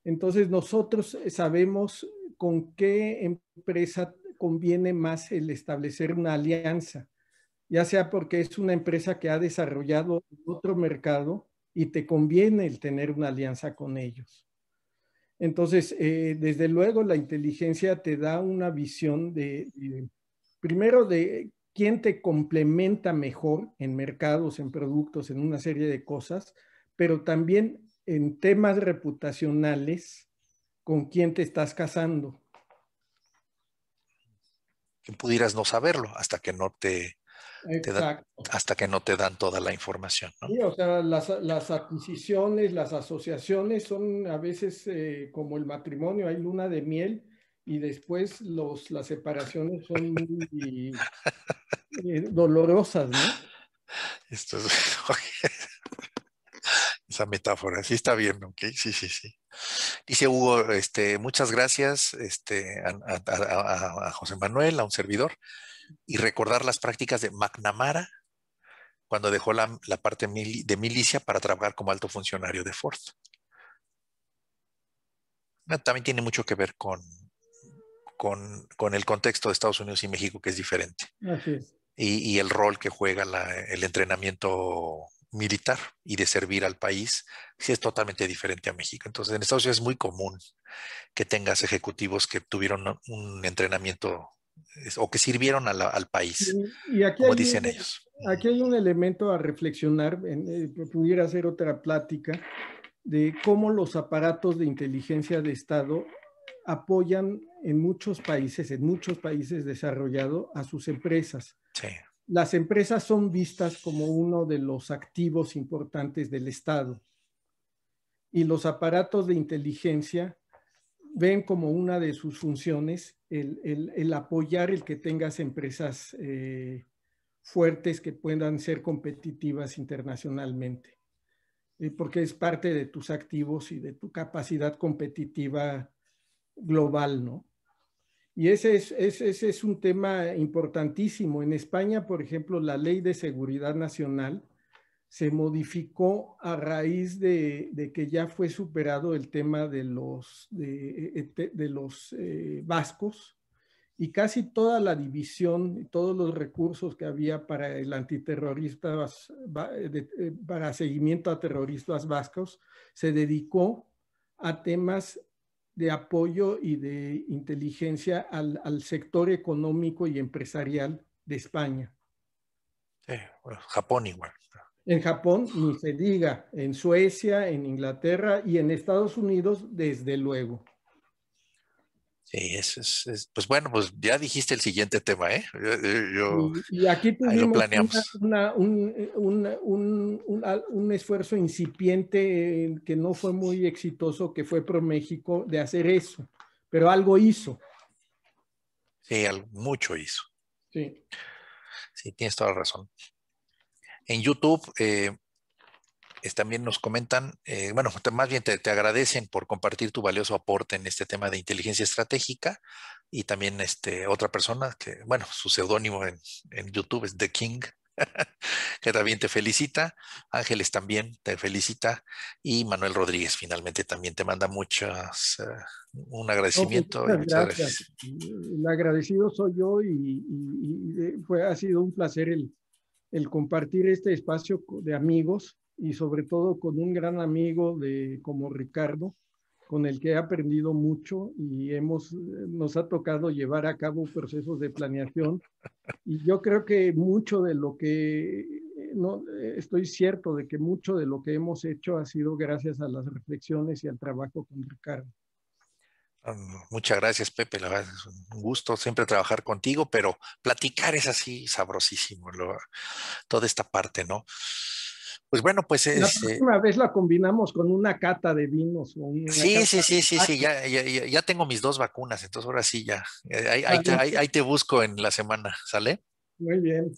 Entonces, nosotros sabemos con qué empresa conviene más el establecer una alianza, ya sea porque es una empresa que ha desarrollado otro mercado y te conviene el tener una alianza con ellos. Entonces, eh, desde luego, la inteligencia te da una visión de, primero, de quién te complementa mejor en mercados, en productos, en una serie de cosas, pero también en temas reputacionales, con quién te estás casando. Pudieras no saberlo hasta que no te hasta que no te dan toda la información. las, las, adquisiciones, las asociaciones son a veces eh, como el matrimonio, hay luna de miel y después los, las separaciones son muy eh, dolorosas, ¿no? Esa metáfora, sí está bien, ¿ok? Sí, sí, sí. Dice Hugo, este, muchas gracias este, a José Manuel, a un servidor y recordar las prácticas de McNamara cuando dejó la, parte de milicia para trabajar como alto funcionario de Ford. Ah, también tiene mucho que ver con, con, el contexto de Estados Unidos y México, que es diferente. Y, el rol que juega el entrenamiento militar y de servir al país, sí es totalmente diferente a México. Entonces, en Estados Unidos es muy común que tengas ejecutivos que tuvieron un entrenamiento o que sirvieron al país, y como dicen ellos. Aquí hay un elemento a reflexionar, eh, pudiera hacer otra plática, de cómo los aparatos de inteligencia de Estado apoyan en muchos países, en muchos países desarrollados, a sus empresas. Las empresas son vistas como uno de los activos importantes del Estado. Y los aparatos de inteligencia ven como una de sus funciones el, apoyar el que tengas empresas eh, fuertes que puedan ser competitivas internacionalmente, eh, porque es parte de tus activos y de tu capacidad competitiva global, ¿no? Y ese ese es un tema importantísimo. En España, por ejemplo, la ley de seguridad nacional se modificó a raíz de, que ya fue superado el tema de los, de, e, e, los eh, vascos y casi toda la división y todos los recursos que había para el antiterrorista, eh, eh, para seguimiento a terroristas vascos, se dedicó a temas de apoyo y de inteligencia al, sector económico y empresarial de España. Japón igual. En Japón, ni se diga, en Suecia, en Inglaterra y en Estados Unidos, desde luego. Sí, eso es, pues bueno, pues ya dijiste el siguiente tema, ¿eh? y, aquí tuvimos un, esfuerzo incipiente eh, que no fue muy exitoso, que fue ProMéxico, de hacer eso, pero algo hizo. Sí, mucho hizo. Sí. Sí, tienes toda la razón. En YouTube eh, también nos comentan, eh, bueno, más bien te, agradecen por compartir tu valioso aporte en este tema de inteligencia estratégica y también este, otra persona que, bueno, su seudónimo en, YouTube es The King, que también te felicita. Ángeles también te felicita. Y Manuel Rodríguez finalmente también te manda muchas, eh, un agradecimiento. Pues, agradecido soy yo y, y fue, ha sido un placer el, el compartir este espacio de amigos y sobre todo con un gran amigo de, como Ricardo, con el que he aprendido mucho y hemos, nos ha tocado llevar a cabo procesos de planeación. Y yo creo que mucho de lo que, no, estoy cierto de que mucho de lo que hemos hecho ha sido gracias a las reflexiones y al trabajo con Ricardo. Mm, muchas gracias, Pepe. La verdad es un gusto siempre trabajar contigo, pero platicar es así sabrosísimo, toda esta parte, ¿no? Pues bueno, pues es. La eh última vez la combinamos con una cata de vinos. sí, sí, sí, sí, sí, ya, tengo mis dos vacunas, entonces ahora sí ya. Eh, ahí te busco en la semana, ¿sale? Muy bien.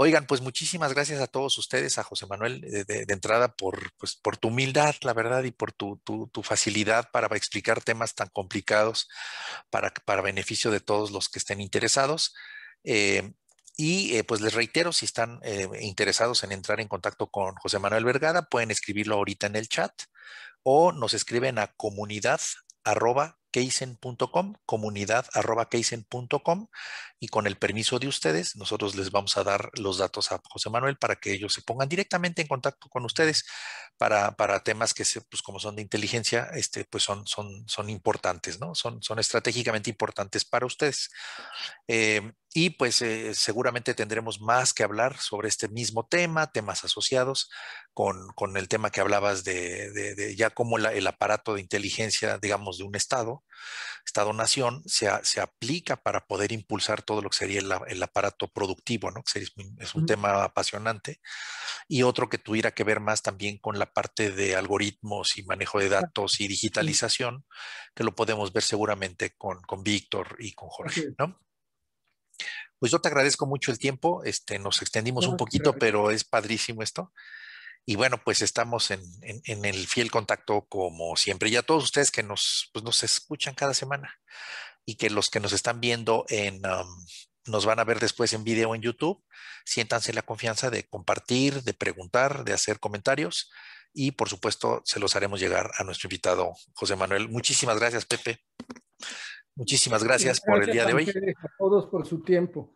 Oigan, pues muchísimas gracias a todos ustedes, a José Manuel de, entrada por, pues, por tu humildad, la verdad, y por tu, facilidad para explicar temas tan complicados para, para, beneficio de todos los que estén interesados. Eh, y eh, pues les reitero, si están eh, interesados en entrar en contacto con José Manuel Vergada, pueden escribirlo ahorita en el chat o nos escriben a comunidad keisen.com, comunidad keisen.com y con el permiso de ustedes, nosotros les vamos a dar los datos a José Manuel para que ellos se pongan directamente en contacto con ustedes para, para temas que, pues como son de inteligencia, este, pues son, son, son importantes, ¿no? Son, son estratégicamente importantes para ustedes. Eh, y pues eh, seguramente tendremos más que hablar sobre este mismo tema, temas asociados con, el tema que hablabas de, ya cómo el aparato de inteligencia, digamos, de un Estado, Estado-Nación, se, aplica para poder impulsar todo lo que sería el, aparato productivo, ¿no? Que es, un tema apasionante. Y otro que tuviera que ver más también con la parte de algoritmos y manejo de datos y digitalización, que lo podemos ver seguramente con, con Víctor y con Jorge, ¿no? Pues yo te agradezco mucho el tiempo, este, nos extendimos un poquito, pero es padrísimo esto. Y bueno, pues estamos en, el fiel contacto como siempre. Y a todos ustedes que nos, pues, nos escuchan cada semana y que los que nos están viendo en, nos van a ver después en video en YouTube, siéntanse la confianza de compartir, de preguntar, de hacer comentarios y por supuesto se los haremos llegar a nuestro invitado José Manuel. Muchísimas gracias, Pepe. Muchísimas gracias, por el día de hoy. A todos por su tiempo.